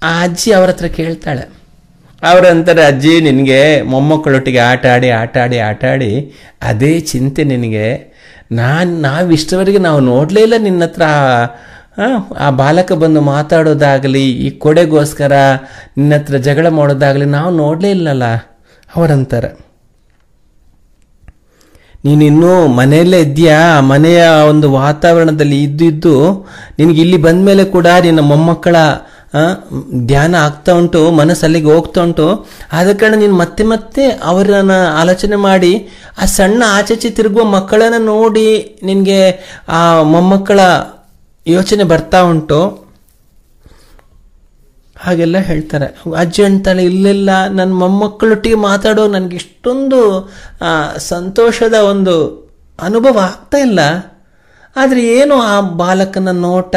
ಆ ಅಜ್ಜಿ ಅವರ ಹತ್ರ ಕೇಳ್ತಾಳೆ ಅವರಂತಾರೆ ಅಜ್ಜಿ ನಿನಗೆ ಮೊಮ್ಮಕ್ಕಳೊಟ್ಟಿಗೆ ಆಟ ಆಡಿ ಆಟ ಆಡಿ ಆಟ ಆಡಿ ಅದೇ ಚಿಂತೆ ನಿನಗೆ ನಾನು ಇಷ್ಟವರೆಗೆ ನಾವು ನೋಡಲೇ ಇಲ್ಲ ನಿನ್ನ ಹತ್ರ ಆ ಬಾಲಕ ಬಂದು ಮಾತಾಡೋದಾಗಲಿ ಈ ಕೊಡೆಗೋಸ್ಕರ ನಿನ್ನ ಹತ್ರ ಜಗಳ ಮಾಡೋದಾಗಲಿ ನಾವು ನೋಡಲೇ ಇಲ್ಲಲ್ಲ ಅವರಂತಾರೆ ನೀನಿನ್ನೂ ಮನೆಯಲ್ಲೇ ಆ ಮನೆಯ ಒಂದು ವಾತಾವರಣದಲ್ಲಿ ಇದ್ದಿದ್ದು ನಿನಗೆ ಇಲ್ಲಿ ಬಂದ ಮೇಲೆ ಕೂಡ ನಿನ್ನ ಮೊಮ್ಮಕ್ಕಳ ಧ್ಯಾನ ಆಗ್ತಾ ಉಂಟು ಮನಸ್ಸಲ್ಲಿಗೆ ಹೋಗ್ತಾ ಉಂಟು ಆದ ಕಾರಣ ನೀನು ಮತ್ತೆ ಮತ್ತೆ ಅವರನ್ನ ಆಲೋಚನೆ ಮಾಡಿ ಆ ಸಣ್ಣ ಆಚೆಚೆ ತಿರುಗುವ ಮಕ್ಕಳನ್ನು ನೋಡಿ ನಿನಗೆ ಆ ಮೊಮ್ಮಕ್ಕಳ ಯೋಚನೆ ಬರ್ತಾ ಉಂಟು ಹಾಗೆಲ್ಲ ಹೇಳ್ತಾರೆ ಅಜ್ಜಿ ಅಂತಾಳೆ ಇಲ್ಲೆಲ್ಲ ನನ್ನ ಮೊಮ್ಮಕ್ಕಳೊಟ್ಟಿಗೆ ಮಾತಾಡೋ ನನಗೆ ಇಷ್ಟೊಂದು ಸಂತೋಷದ ಒಂದು ಅನುಭವ ಆಗ್ತಾ ಇಲ್ಲ ಆದರೆ ಏನು ಆ ಬಾಲಕನ ನೋಟ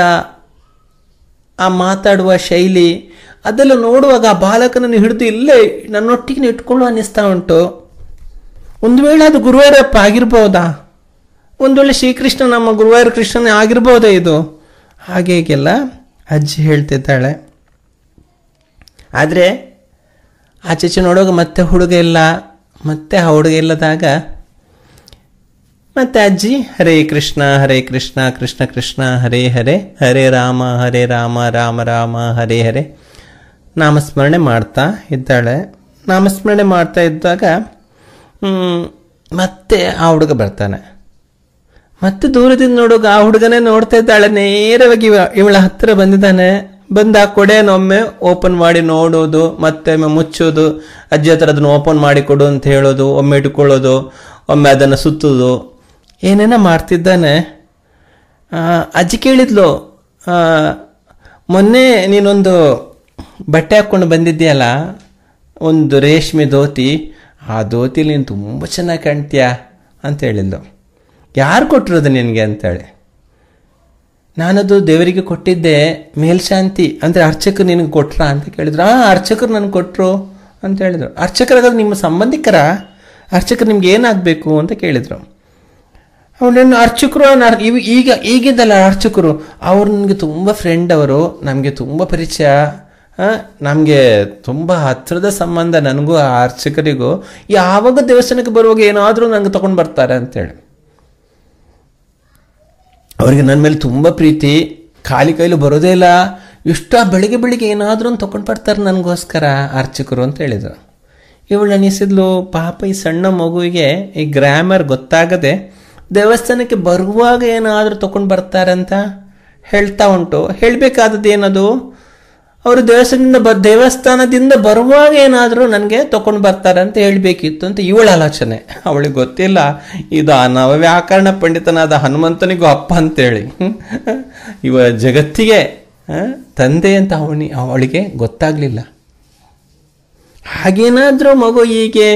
ಆ ಮಾತಾಡುವ ಶೈಲಿ ಅದೆಲ್ಲ ನೋಡುವಾಗ ಆ ಬಾಲಕನನ್ನು ಹಿಡಿದು ಇಲ್ಲೇ ನನ್ನೊಟ್ಟಿಗೆ ಇಟ್ಕೊಳ್ಳೋ ಅನ್ನಿಸ್ತಾ ಉಂಟು ಒಂದು ವೇಳೆ ಅದು ಗುರುವಾರಪ್ಪ ಆಗಿರ್ಬೋದಾ ಒಂದು ವೇಳೆ ಶ್ರೀಕೃಷ್ಣ ನಮ್ಮ ಗುರುವಾರ ಕೃಷ್ಣನೇ ಆಗಿರ್ಬೋದೇ ಇದು ಹಾಗೇಗೆಲ್ಲ ಅಜ್ಜಿ ಹೇಳ್ತಿದ್ದಾಳೆ ಆದರೆ ಆಚೆಚೆ ನೋಡುವಾಗ ಮತ್ತೆ ಹುಡುಗ ಇಲ್ಲ ಮತ್ತೆ ಆ ಹುಡುಗ ಇಲ್ಲದಾಗ ಮತ್ತೆ ಅಜ್ಜಿ ಹರೇ ಕೃಷ್ಣ ಹರೇ ಕೃಷ್ಣ ಕೃಷ್ಣ ಕೃಷ್ಣ ಹರೇ ಹರೇ ಹರೇ ರಾಮ ಹರೇ ರಾಮ ರಾಮ ರಾಮ ಹರೇ ಹರೇ ನಾಮಸ್ಮರಣೆ ಮಾಡ್ತಾ ಇದ್ದಾಳೆ ನಾಮಸ್ಮರಣೆ ಮಾಡ್ತಾ ಇದ್ದಾಗ ಮತ್ತೆ ಆ ಹುಡುಗ ಬರ್ತಾನೆ ಮತ್ತೆ ದೂರದಿಂದ ನೋಡುವಾಗ ಆ ಹುಡುಗನೇ ನೋಡ್ತಾ ಇದ್ದಾಳೆ ನೇರವಾಗಿ ಇವಳ ಹತ್ತಿರ ಬಂದಿದ್ದಾನೆ ಬಂದ ಆ ಒಮ್ಮೆ ಓಪನ್ ಮಾಡಿ ನೋಡೋದು ಮತ್ತೆ ಮುಚ್ಚೋದು ಅಜ್ಜಿ ಹತ್ರ ಅದನ್ನು ಓಪನ್ ಮಾಡಿ ಕೊಡು ಅಂತ ಹೇಳೋದು ಒಮ್ಮೆ ಇಟ್ಕೊಳ್ಳೋದು ಒಮ್ಮೆ ಅದನ್ನು ಸುತ್ತೋದು ಏನೇನೋ ಮಾಡ್ತಿದ್ದಾನೆ ಅಜ್ಜಿ ಕೇಳಿದ್ಲು ಮೊನ್ನೆ ನೀನೊಂದು ಬಟ್ಟೆ ಹಾಕ್ಕೊಂಡು ಬಂದಿದ್ದೀಯಲ್ಲ ಒಂದು ರೇಷ್ಮೆ ಧೋತಿ ಆ ಧೋತಿಲಿ ನೀನು ತುಂಬ ಚೆನ್ನಾಗಿ ಕಾಣ್ತೀಯಾ ಅಂತ ಹೇಳಿದ್ಲು ಯಾರು ಕೊಟ್ಟರು ಅದು ನಿನಗೆ ಅಂತೇಳಿ ನಾನದು ದೇವರಿಗೆ ಕೊಟ್ಟಿದ್ದೆ ಮೇಲ್ಶಾಂತಿ ಅಂದರೆ ಅರ್ಚಕರು ನಿನಗೆ ಕೊಟ್ರ ಅಂತ ಕೇಳಿದ್ರು ಆ ಅರ್ಚಕರು ನನಗೆ ಕೊಟ್ಟರು ಅಂತ ಹೇಳಿದರು ಅರ್ಚಕರಾದ್ರೆ ನಿಮ್ಮ ಸಂಬಂಧಿಕರ ಅರ್ಚಕರು ನಿಮ್ಗೆ ಏನಾಗಬೇಕು ಅಂತ ಕೇಳಿದರು ಅವನನ್ನು ಅರ್ಚಕರು ಇವ್ ಈಗ ಈಗಿದ್ದಲ್ಲ ಅರ್ಚಕರು ಅವ್ರು ನನಗೆ ತುಂಬ ಫ್ರೆಂಡ್ ಅವರು ನಮಗೆ ತುಂಬ ಪರಿಚಯ ನಮಗೆ ತುಂಬ ಹತ್ತಿರದ ಸಂಬಂಧ ನನಗೂ ಆ ಅರ್ಚಕರಿಗೂ ಯಾವಾಗ ದೇವಸ್ಥಾನಕ್ಕೆ ಬರುವಾಗ ಏನಾದರೂ ನಂಗೆ ತಗೊಂಡು ಬರ್ತಾರೆ ಅಂತೇಳಿ ಅವರಿಗೆ ನನ್ನ ಮೇಲೆ ತುಂಬ ಪ್ರೀತಿ ಖಾಲಿ ಕೈಲು ಬರೋದೇ ಇಲ್ಲ ಇಷ್ಟ ಬೆಳಿಗ್ಗೆ ಬೆಳಿಗ್ಗೆ ಏನಾದರೂ ತಗೊಂಡು ಬರ್ತಾರೆ ನನಗೋಸ್ಕರ ಅರ್ಚಕರು ಅಂತ ಹೇಳಿದರು ಇವಳು ಅನಿಸಿದ್ಲು ಪಾಪ ಈ ಸಣ್ಣ ಮಗುವಿಗೆ ಈ ಗ್ರಾಮರ್ ಗೊತ್ತಾಗದೆ ದೇವಸ್ಥಾನಕ್ಕೆ ಬರುವಾಗ ಏನಾದರೂ ತಗೊಂಡು ಬರ್ತಾರಂತ ಹೇಳ್ತಾ ಉಂಟು ಹೇಳಬೇಕಾದದ್ದು ಏನದು ಅವರು ದೇವಸ್ಥಾನದಿಂದ ಬ ದೇವಸ್ಥಾನದಿಂದ ಬರುವಾಗ ಏನಾದರೂ ನನಗೆ ತಕೊಂಡು ಬರ್ತಾರೆ ಅಂತ ಹೇಳಬೇಕಿತ್ತು ಅಂತ ಇವಳ ಆಲೋಚನೆ ಅವಳಿಗೆ ಗೊತ್ತಿಲ್ಲ ಇದು ನವ ವ್ಯಾಕರಣ ಪಂಡಿತನಾದ ಹನುಮಂತನಿಗೂ ಅಪ್ಪ ಅಂತೇಳಿ ಇವ ಜಗತ್ತಿಗೆ ತಂದೆ ಅಂತ ಅವನಿ ಅವಳಿಗೆ ಗೊತ್ತಾಗಲಿಲ್ಲ ಹಾಗೇನಾದರೂ ಮಗು ಹೀಗೆ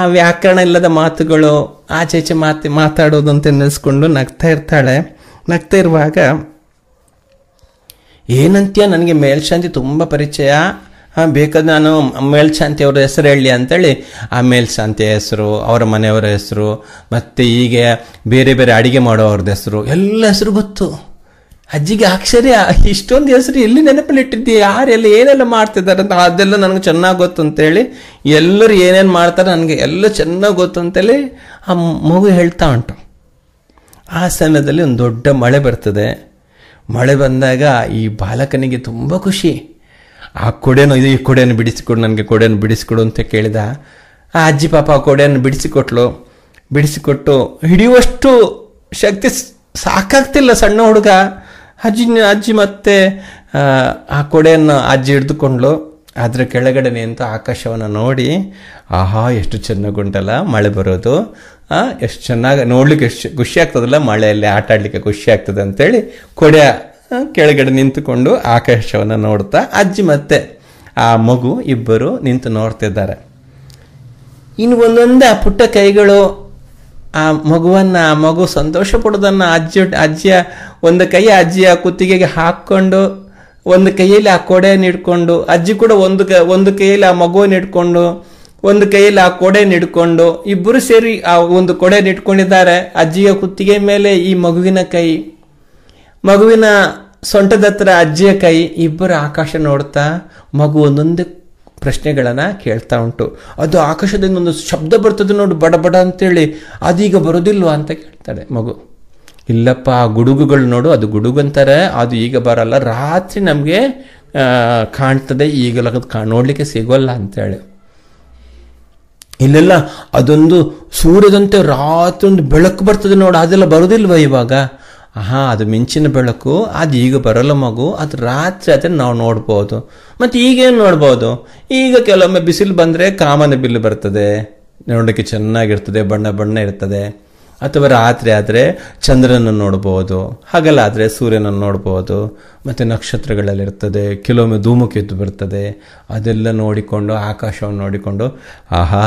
ಆ ವ್ಯಾಕರಣ ಇಲ್ಲದ ಮಾತುಗಳು ಆಚೆ ಈಚೆ ಮಾತು ಮಾತಾಡೋದು ಅಂತ ನೆನೆಸ್ಕೊಂಡು ನಗ್ತಾ ಇರ್ತಾಳೆ ನಗ್ತಾ ಇರುವಾಗ ಏನಂತೀಯ ನನಗೆ ಮೇಲ್ಶಾಂತಿ ತುಂಬ ಪರಿಚಯ ಬೇಕಾದ ನಾನು ಮೇಲ್ಶಾಂತಿ ಅವರ ಹೆಸರು ಹೇಳಿ ಅಂತೇಳಿ ಆ ಮೇಲ್ಶಾಂತಿಯ ಹೆಸರು ಅವರ ಮನೆಯವರ ಹೆಸರು ಮತ್ತು ಹೀಗೆ ಬೇರೆ ಬೇರೆ ಅಡುಗೆ ಮಾಡೋವ್ರದ್ದು ಹೆಸರು ಎಲ್ಲ ಹೆಸರು ಗೊತ್ತು ಅಜ್ಜಿಗೆ ಅಕ್ಷರ ಇಷ್ಟೊಂದು ಹೆಸರು ಎಲ್ಲಿ ನೆನಪಲ್ಲಿಟ್ಟಿದ್ದೆ ಯಾರೆಲ್ಲ ಏನೆಲ್ಲ ಮಾಡ್ತಿದ್ದಾರೆ ಅಂತ ಅದೆಲ್ಲ ನನಗೆ ಚೆನ್ನಾಗಿ ಗೊತ್ತು ಅಂತೇಳಿ ಎಲ್ಲರೂ ಏನೇನು ಮಾಡ್ತಾರೆ ನನಗೆ ಎಲ್ಲ ಚೆನ್ನಾಗಿ ಗೊತ್ತು ಅಂತೇಳಿ ಆ ಮಗು ಹೇಳ್ತಾ ಉಂಟು ಆ ಸಮಯದಲ್ಲಿ ಒಂದು ದೊಡ್ಡ ಮಳೆ ಬರ್ತದೆ ಮಳೆ ಬಂದಾಗ ಈ ಬಾಲಕನಿಗೆ ತುಂಬ ಖುಷಿ ಆ ಕೊಡೆನೋ ಇದು ಈ ಕೊಡೆಯನ್ನು ಬಿಡಿಸಿಕೊಡು ನನಗೆ ಕೊಡೆಯನ್ನು ಬಿಡಿಸಿಕೊಡು ಅಂತ ಕೇಳಿದ ಆ ಅಜ್ಜಿ ಪಾಪ ಆ ಕೊಡೆಯನ್ನು ಬಿಡಿಸಿಕೊಟ್ಲು ಬಿಡಿಸಿಕೊಟ್ಟು ಹಿಡಿಯುವಷ್ಟು ಶಕ್ತಿ ಸಾಕಾಗ್ತಿಲ್ಲ ಸಣ್ಣ ಹುಡುಗ ಅಜ್ಜಿನ ಅಜ್ಜಿ ಮತ್ತೆ ಆ ಕೊಡೆಯನ್ನು ಅಜ್ಜಿ ಹಿಡಿದುಕೊಂಡ್ಲು ಅದರ ಕೆಳಗಡೆ ನಿಂತು ಆಕಾಶವನ್ನು ನೋಡಿ ಆಹಾ ಎಷ್ಟು ಚೆನ್ನಾಗುಂಟಲ್ಲ ಮಳೆ ಬರೋದು ಎಷ್ಟು ಚೆನ್ನಾಗಿ ನೋಡ್ಲಿಕ್ಕೆ ಎಷ್ಟು ಖುಷಿ ಆಗ್ತದಲ್ಲ ಮಳೆಯಲ್ಲಿ ಆಟ ಆಡಲಿಕ್ಕೆ ಖುಷಿ ಆಗ್ತದೆ ಅಂತೇಳಿ ಕೊಡೆಯ ಕೆಳಗಡೆ ನಿಂತುಕೊಂಡು ಆಕಾಶವನ್ನು ನೋಡ್ತಾ ಅಜ್ಜಿ ಮತ್ತೆ ಆ ಮಗು ಇಬ್ಬರು ನಿಂತು ನೋಡ್ತಿದ್ದಾರೆ ಇನ್ನು ಒಂದೊಂದೇ ಆ ಪುಟ್ಟ ಕೈಗಳು ಆ ಮಗುವನ್ನ ಆ ಮಗು ಸಂತೋಷ ಪಡೋದನ್ನ ಅಜ್ಜಿ ಅಜ್ಜಿಯ ಒಂದು ಕೈ ಅಜ್ಜಿಯ ಕುತ್ತಿಗೆಗೆ ಹಾಕೊಂಡು ಒಂದು ಕೈಯಲ್ಲಿ ಆ ಕೊಡೆಯನ್ನು ಇಟ್ಕೊಂಡು ಅಜ್ಜಿ ಕೂಡ ಒಂದು ಒಂದು ಕೈಯಲ್ಲಿ ಆ ಮಗುವನ್ನು ಇಟ್ಕೊಂಡು ಒಂದು ಕೈಯಲ್ಲಿ ಆ ಕೊಡೆ ನೀಡ್ಕೊಂಡು ಇಬ್ಬರು ಸೇರಿ ಆ ಒಂದು ಕೊಡೆ ಇಟ್ಕೊಂಡಿದ್ದಾರೆ ಅಜ್ಜಿಯ ಕುತ್ತಿಗೆ ಮೇಲೆ ಈ ಮಗುವಿನ ಕೈ ಮಗುವಿನ ಸೊಂಟದತ್ರ ಅಜ್ಜಿಯ ಕೈ ಇಬ್ಬರು ಆಕಾಶ ನೋಡ್ತಾ ಮಗು ಒಂದೊಂದು ಪ್ರಶ್ನೆಗಳನ್ನು ಕೇಳ್ತಾ ಉಂಟು ಅದು ಆಕಾಶದಿಂದ ಒಂದು ಶಬ್ದ ಬರ್ತದೆ ನೋಡು ಬಡ ಬಡ ಅಂತೇಳಿ ಅದೀಗ ಬರೋದಿಲ್ವಾ ಅಂತ ಕೇಳ್ತಾಳೆ ಮಗು ಇಲ್ಲಪ್ಪ ಆ ಗುಡುಗುಗಳು ನೋಡು ಅದು ಗುಡುಗು ಅಂತಾರೆ ಅದು ಈಗ ಬರಲ್ಲ ರಾತ್ರಿ ನಮಗೆ ಕಾಣ್ತದೆ ಈಗಲ ನೋಡಲಿಕ್ಕೆ ಸಿಗೋಲ್ಲ ಅಂತೇಳಿ ಇಲ್ಲೆಲ್ಲ ಅದೊಂದು ಸೂರ್ಯದಂತೆ ರಾತ್ರಿ ಒಂದು ಬೆಳಕು ಬರ್ತದೆ ನೋಡು ಅದೆಲ್ಲ ಬರೋದಿಲ್ವ ಇವಾಗ ಆಹಾ ಅದು ಮಿಂಚಿನ ಬೆಳಕು ಅದು ಈಗ ಬರಲ್ಲ ಮಗು ಅದು ರಾತ್ರಿ ಆದರೆ ನಾವು ನೋಡ್ಬೋದು ಮತ್ತು ಈಗೇನು ನೋಡ್ಬೋದು ಈಗ ಕೆಲವೊಮ್ಮೆ ಬಿಸಿಲು ಬಂದರೆ ಕಾಮನ ಬಿಲ್ಲು ಬರ್ತದೆ ನೋಡೋಕ್ಕೆ ಚೆನ್ನಾಗಿರ್ತದೆ ಬಣ್ಣ ಬಣ್ಣ ಇರ್ತದೆ ಅಥವಾ ರಾತ್ರಿ ಆದರೆ ಚಂದ್ರನನ್ನು ನೋಡ್ಬೋದು ಹಗಲಾದರೆ ಸೂರ್ಯನನ್ನು ನೋಡ್ಬೋದು ಮತ್ತು ನಕ್ಷತ್ರಗಳಲ್ಲಿರ್ತದೆ ಕೆಲವೊಮ್ಮೆ ಧೂಮುಕೆದ್ದು ಬರ್ತದೆ ಅದೆಲ್ಲ ನೋಡಿಕೊಂಡು ಆಕಾಶವನ್ನು ನೋಡಿಕೊಂಡು ಆಹಾ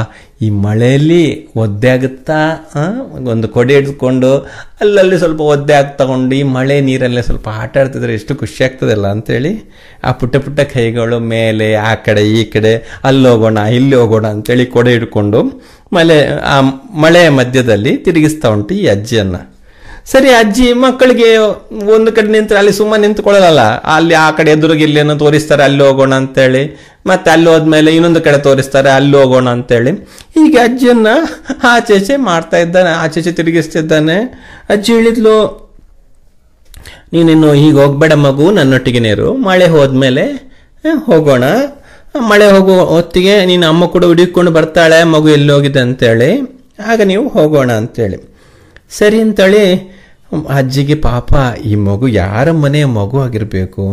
ಈ ಮಳೆಯಲ್ಲಿ ಒದ್ದೆ ಆಗುತ್ತಾ ಒಂದು ಕೊಡೆ ಹಿಡ್ಕೊಂಡು ಅಲ್ಲಲ್ಲಿ ಸ್ವಲ್ಪ ಒದ್ದೆ ಆಗಿ ತಗೊಂಡು ಈ ಮಳೆ ನೀರಲ್ಲೇ ಸ್ವಲ್ಪ ಆಟ ಆಡ್ತಿದ್ರೆ ಎಷ್ಟು ಖುಷಿ ಆಗ್ತದಲ್ಲ ಅಂತೇಳಿ ಆ ಪುಟ್ಟ ಪುಟ್ಟ ಕೈಗಳು ಮೇಲೆ ಆ ಕಡೆ ಈ ಕಡೆ ಅಲ್ಲಿ ಹೋಗೋಣ ಇಲ್ಲಿ ಹೋಗೋಣ ಅಂತೇಳಿ ಕೊಡೆ ಹಿಡ್ಕೊಂಡು ಮಳೆ ಆ ಮಳೆಯ ಮಧ್ಯದಲ್ಲಿ ತಿರುಗಿಸ್ತಾ ಉಂಟು ಈ ಅಜ್ಜಿಯನ್ನ ಸರಿ ಅಜ್ಜಿ ಮಕ್ಕಳಿಗೆ ಒಂದು ಕಡೆ ನಿಂತರೆ ಅಲ್ಲಿ ಸುಮ್ಮನೆ ನಿಂತ್ಕೊಳ್ಳಲ್ಲ ಅಲ್ಲಿ ಆ ಕಡೆ ಎದುರಿಗೆ ಏನೋ ತೋರಿಸ್ತಾರೆ ಅಲ್ಲಿ ಹೋಗೋಣ ಅಂತೇಳಿ ಮತ್ತೆ ಅಲ್ಲಿ ಹೋದ್ಮೇಲೆ ಇನ್ನೊಂದು ಕಡೆ ತೋರಿಸ್ತಾರೆ ಅಲ್ಲಿ ಹೋಗೋಣ ಅಂತೇಳಿ ಈಗ ಅಜ್ಜಿಯನ್ನ ಆಚೆಚೆ ಮಾಡ್ತಾ ಇದ್ದಾನೆ ಆಚೆಚೆ ತಿರುಗಿಸ್ತಿದ್ದಾನೆ ಅಜ್ಜಿ ಹೇಳಿದ್ಲು ನೀನಿನ್ನು ಈಗ ಹೋಗ್ಬೇಡ ಮಗು ನನ್ನೊಟ್ಟಿಗೆ ನೀರು ಮಳೆ ಹೋದ್ಮೇಲೆ ಹೋಗೋಣ ಮಳೆ ಹೋಗುವ ಹೊತ್ತಿಗೆ ನೀನು ಅಮ್ಮ ಕೂಡ ಹುಡುಕಿಕೊಂಡು ಬರ್ತಾಳೆ ಮಗು ಹೋಗಿದೆ ಅಂತೇಳಿ ಆಗ ನೀವು ಹೋಗೋಣ ಅಂತೇಳಿ ಸರಿ ಅಂತೇಳಿ ಅಜ್ಜಿಗೆ ಪಾಪ ಈ ಮಗು ಯಾರ ಮನೆಯ ಮಗು ಆಗಿರಬೇಕು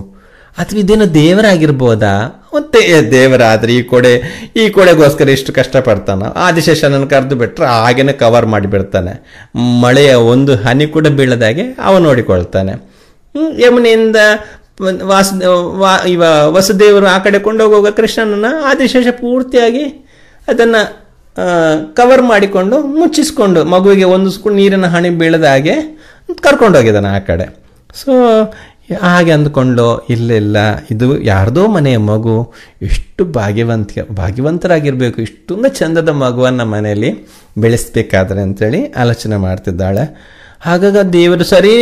ಅಥವಾ ಇದೇನೋ ದೇವರಾಗಿರ್ಬೋದಾ ಮತ್ತೆ ದೇವರಾದ್ರೆ ಈ ಕೊಡೆ ಈ ಕೊಡೆಗೋಸ್ಕರ ಇಷ್ಟು ಕಷ್ಟಪಡ್ತಾನ ಆದಿಶೇಷನನ್ನು ಕರೆದು ಬಿಟ್ಟರೆ ಹಾಗೇನೆ ಕವರ್ ಮಾಡಿಬಿಡ್ತಾನೆ ಮಳೆಯ ಒಂದು ಹನಿ ಕೂಡ ಬೀಳದಾಗೆ ಅವ ನೋಡಿಕೊಳ್ತಾನೆ ಯಮುನೆಯಿಂದ ವಾಸ ವಾ ಇವ ವಸುದೇವರು ಆ ಕಡೆ ಕೊಂಡೋಗುವಾಗ ಕೃಷ್ಣನನ್ನು ಆದಿಶೇಷ ಪೂರ್ತಿಯಾಗಿ ಅದನ್ನು ಕವರ್ ಮಾಡಿಕೊಂಡು ಮುಚ್ಚಿಸ್ಕೊಂಡು ಮಗುವಿಗೆ ಒಂದು ನೀರಿನ ಹಣಿ ಬೀಳದ ಹಾಗೆ ಕರ್ಕೊಂಡೋಗಿದ್ದಾನೆ ಆ ಕಡೆ ಸೊ ಹಾಗೆ ಅಂದ್ಕೊಂಡು ಇಲ್ಲ ಇದು ಯಾರ್ದೋ ಮನೆಯ ಮಗು ಎಷ್ಟು ಭಾಗ್ಯವಂತ ಭಾಗ್ಯವಂತರಾಗಿರಬೇಕು ಇಷ್ಟೊಂದು ಚಂದದ ಮಗುವನ್ನು ಮನೆಯಲ್ಲಿ ಬೆಳೆಸ್ಬೇಕಾದ್ರೆ ಅಂಥೇಳಿ ಆಲೋಚನೆ ಮಾಡ್ತಿದ್ದಾಳೆ ಹಾಗಾಗ ದೇವರು ಸರಿ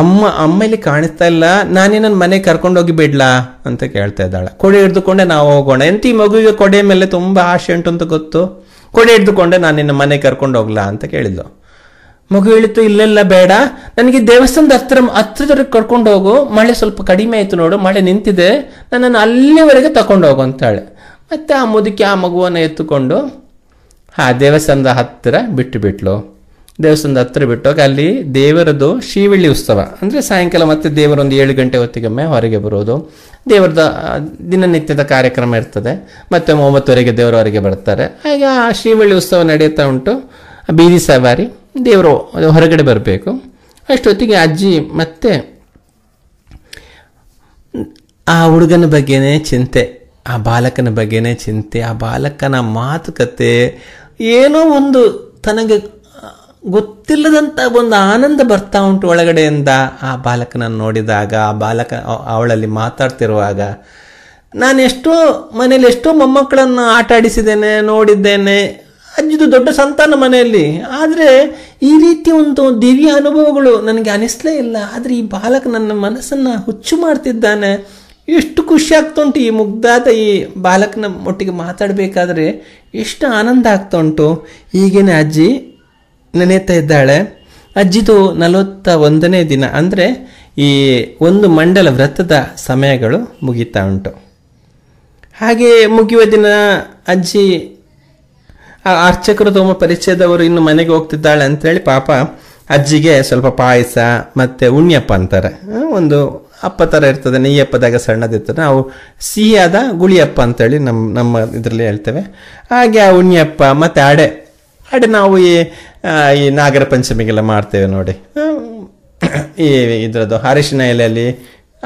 ಅಮ್ಮ ಅಮ್ಮ ಇಲ್ಲಿ ಕಾಣಿಸ್ತಾ ಇಲ್ಲ ನಾನೇ ನನ್ನ ಮನೆಗೆ ಕರ್ಕೊಂಡೋಗಿ ಬಿಡ್ಲಾ ಅಂತ ಕೇಳ್ತಾ ಇದ್ದಾಳೆ ಕೊಡೆ ಹಿಡ್ದುಕೊಂಡೆ ನಾವು ಹೋಗೋಣ ಎಂತ ಈ ಮಗುವಿಗೆ ಕೊಡೆ ಮೇಲೆ ತುಂಬ ಆಶೆ ಉಂಟು ಅಂತ ಗೊತ್ತು ಕೊಡೆ ಹಿಡ್ದುಕೊಂಡೆ ನಾನು ನಿನ್ನ ಮನೆ ಕರ್ಕೊಂಡು ಹೋಗ್ಲಾ ಅಂತ ಕೇಳಿದ್ಲು ಮಗು ಹೇಳಿತು ಇಲ್ಲೆಲ್ಲ ಬೇಡ ನನಗೆ ದೇವಸ್ಥಾನದ ಹತ್ರ ಹತ್ರದವ್ರಿಗೆ ಕರ್ಕೊಂಡು ಹೋಗು ಮಳೆ ಸ್ವಲ್ಪ ಕಡಿಮೆ ಆಯಿತು ನೋಡು ಮಳೆ ನಿಂತಿದೆ ನನ್ನನ್ನು ಅಲ್ಲಿವರೆಗೆ ತಕೊಂಡು ಹೋಗು ಅಂತಾಳೆ ಮತ್ತೆ ಆ ಮುದುಕಿ ಆ ಮಗುವನ್ನು ಎತ್ತುಕೊಂಡು ಆ ದೇವಸ್ಥಾನದ ಹತ್ತಿರ ಬಿಟ್ಟು ಬಿಟ್ಲು ದೇವಸ್ಥಾನದ ಹತ್ತಿರ ಬಿಟ್ಟೋಗಿ ಅಲ್ಲಿ ದೇವರದು ಶ್ರೀವಳ್ಳಿ ಉತ್ಸವ ಅಂದರೆ ಸಾಯಂಕಾಲ ಮತ್ತೆ ದೇವರೊಂದು ಏಳು ಗಂಟೆ ಹೊತ್ತಿಗೊಮ್ಮೆ ಹೊರಗೆ ಬರೋದು ದೇವರದ ದಿನನಿತ್ಯದ ಕಾರ್ಯಕ್ರಮ ಇರ್ತದೆ ಮತ್ತೆ ಒಂಬತ್ತುವರೆಗೆ ದೇವರು ಹೊರಗೆ ಬರ್ತಾರೆ ಹಾಗೆ ಆ ಶ್ರೀವಳ್ಳಿ ಉತ್ಸವ ನಡೆಯುತ್ತಾ ಉಂಟು ಬೀದಿ ಸವಾರಿ ದೇವರು ಹೊರಗಡೆ ಬರಬೇಕು ಅಷ್ಟೊತ್ತಿಗೆ ಅಜ್ಜಿ ಮತ್ತೆ ಆ ಹುಡುಗನ ಬಗ್ಗೆನೇ ಚಿಂತೆ ಆ ಬಾಲಕನ ಬಗ್ಗೆನೇ ಚಿಂತೆ ಆ ಬಾಲಕನ ಮಾತುಕತೆ ಏನೋ ಒಂದು ತನಗೆ ಗೊತ್ತಿಲ್ಲದಂಥ ಒಂದು ಆನಂದ ಬರ್ತಾ ಉಂಟು ಒಳಗಡೆಯಿಂದ ಆ ಬಾಲಕನನ್ನು ನೋಡಿದಾಗ ಆ ಬಾಲಕ ಅವಳಲ್ಲಿ ಮಾತಾಡ್ತಿರುವಾಗ ನಾನು ಎಷ್ಟೋ ಮನೆಯಲ್ಲಿ ಎಷ್ಟೋ ಮೊಮ್ಮಕ್ಕಳನ್ನು ಆಟ ಆಡಿಸಿದ್ದೇನೆ ನೋಡಿದ್ದೇನೆ ಅಜ್ಜಿದು ದೊಡ್ಡ ಸಂತಾನ ಮನೆಯಲ್ಲಿ ಆದರೆ ಈ ರೀತಿ ಒಂದು ದಿವ್ಯ ಅನುಭವಗಳು ನನಗೆ ಅನಿಸ್ಲೇ ಇಲ್ಲ ಆದರೆ ಈ ಬಾಲಕ ನನ್ನ ಮನಸ್ಸನ್ನು ಹುಚ್ಚು ಮಾಡ್ತಿದ್ದಾನೆ ಎಷ್ಟು ಖುಷಿ ಉಂಟು ಈ ಮುಗ್ಧಾದ ಈ ಬಾಲಕನ ಒಟ್ಟಿಗೆ ಮಾತಾಡಬೇಕಾದ್ರೆ ಎಷ್ಟು ಆನಂದ ಆಗ್ತಾ ಉಂಟು ಈಗಿನ ಅಜ್ಜಿ ನೆನೆಯುತ್ತಾ ಇದ್ದಾಳೆ ಅಜ್ಜಿದು ನಲವತ್ತ ಒಂದನೇ ದಿನ ಅಂದರೆ ಈ ಒಂದು ಮಂಡಲ ವ್ರತದ ಸಮಯಗಳು ಮುಗಿತಾ ಉಂಟು ಹಾಗೆ ಮುಗಿಯುವ ದಿನ ಅಜ್ಜಿ ಆ ಅರ್ಚಕರು ತಮ್ಮ ಪರಿಚಯದವರು ಇನ್ನು ಮನೆಗೆ ಹೋಗ್ತಿದ್ದಾಳೆ ಅಂತೇಳಿ ಪಾಪ ಅಜ್ಜಿಗೆ ಸ್ವಲ್ಪ ಪಾಯಸ ಮತ್ತು ಉಣ್ಯಪ್ಪ ಅಂತಾರೆ ಒಂದು ಅಪ್ಪ ಥರ ಇರ್ತದೆ ನೆಯ್ಯಪ್ಪದಾಗ ಸಣ್ಣದಿರ್ತದೆ ನಾವು ಸಿಹಿಯಾದ ಗುಳಿಯಪ್ಪ ಅಂತೇಳಿ ನಮ್ಮ ನಮ್ಮ ಇದರಲ್ಲಿ ಹೇಳ್ತೇವೆ ಹಾಗೆ ಆ ಉಣ್ಯಪ್ಪ ಮತ್ತು ಅಡೆ ಅಡ್ ನಾವು ಈ ಈ ನಾಗರ ಪಂಚಮಿಗೆಲ್ಲ ಮಾಡ್ತೇವೆ ನೋಡಿ ಈ ಇದರದ್ದು ಅರಿಶಿನ ಎಲೆಯಲ್ಲಿ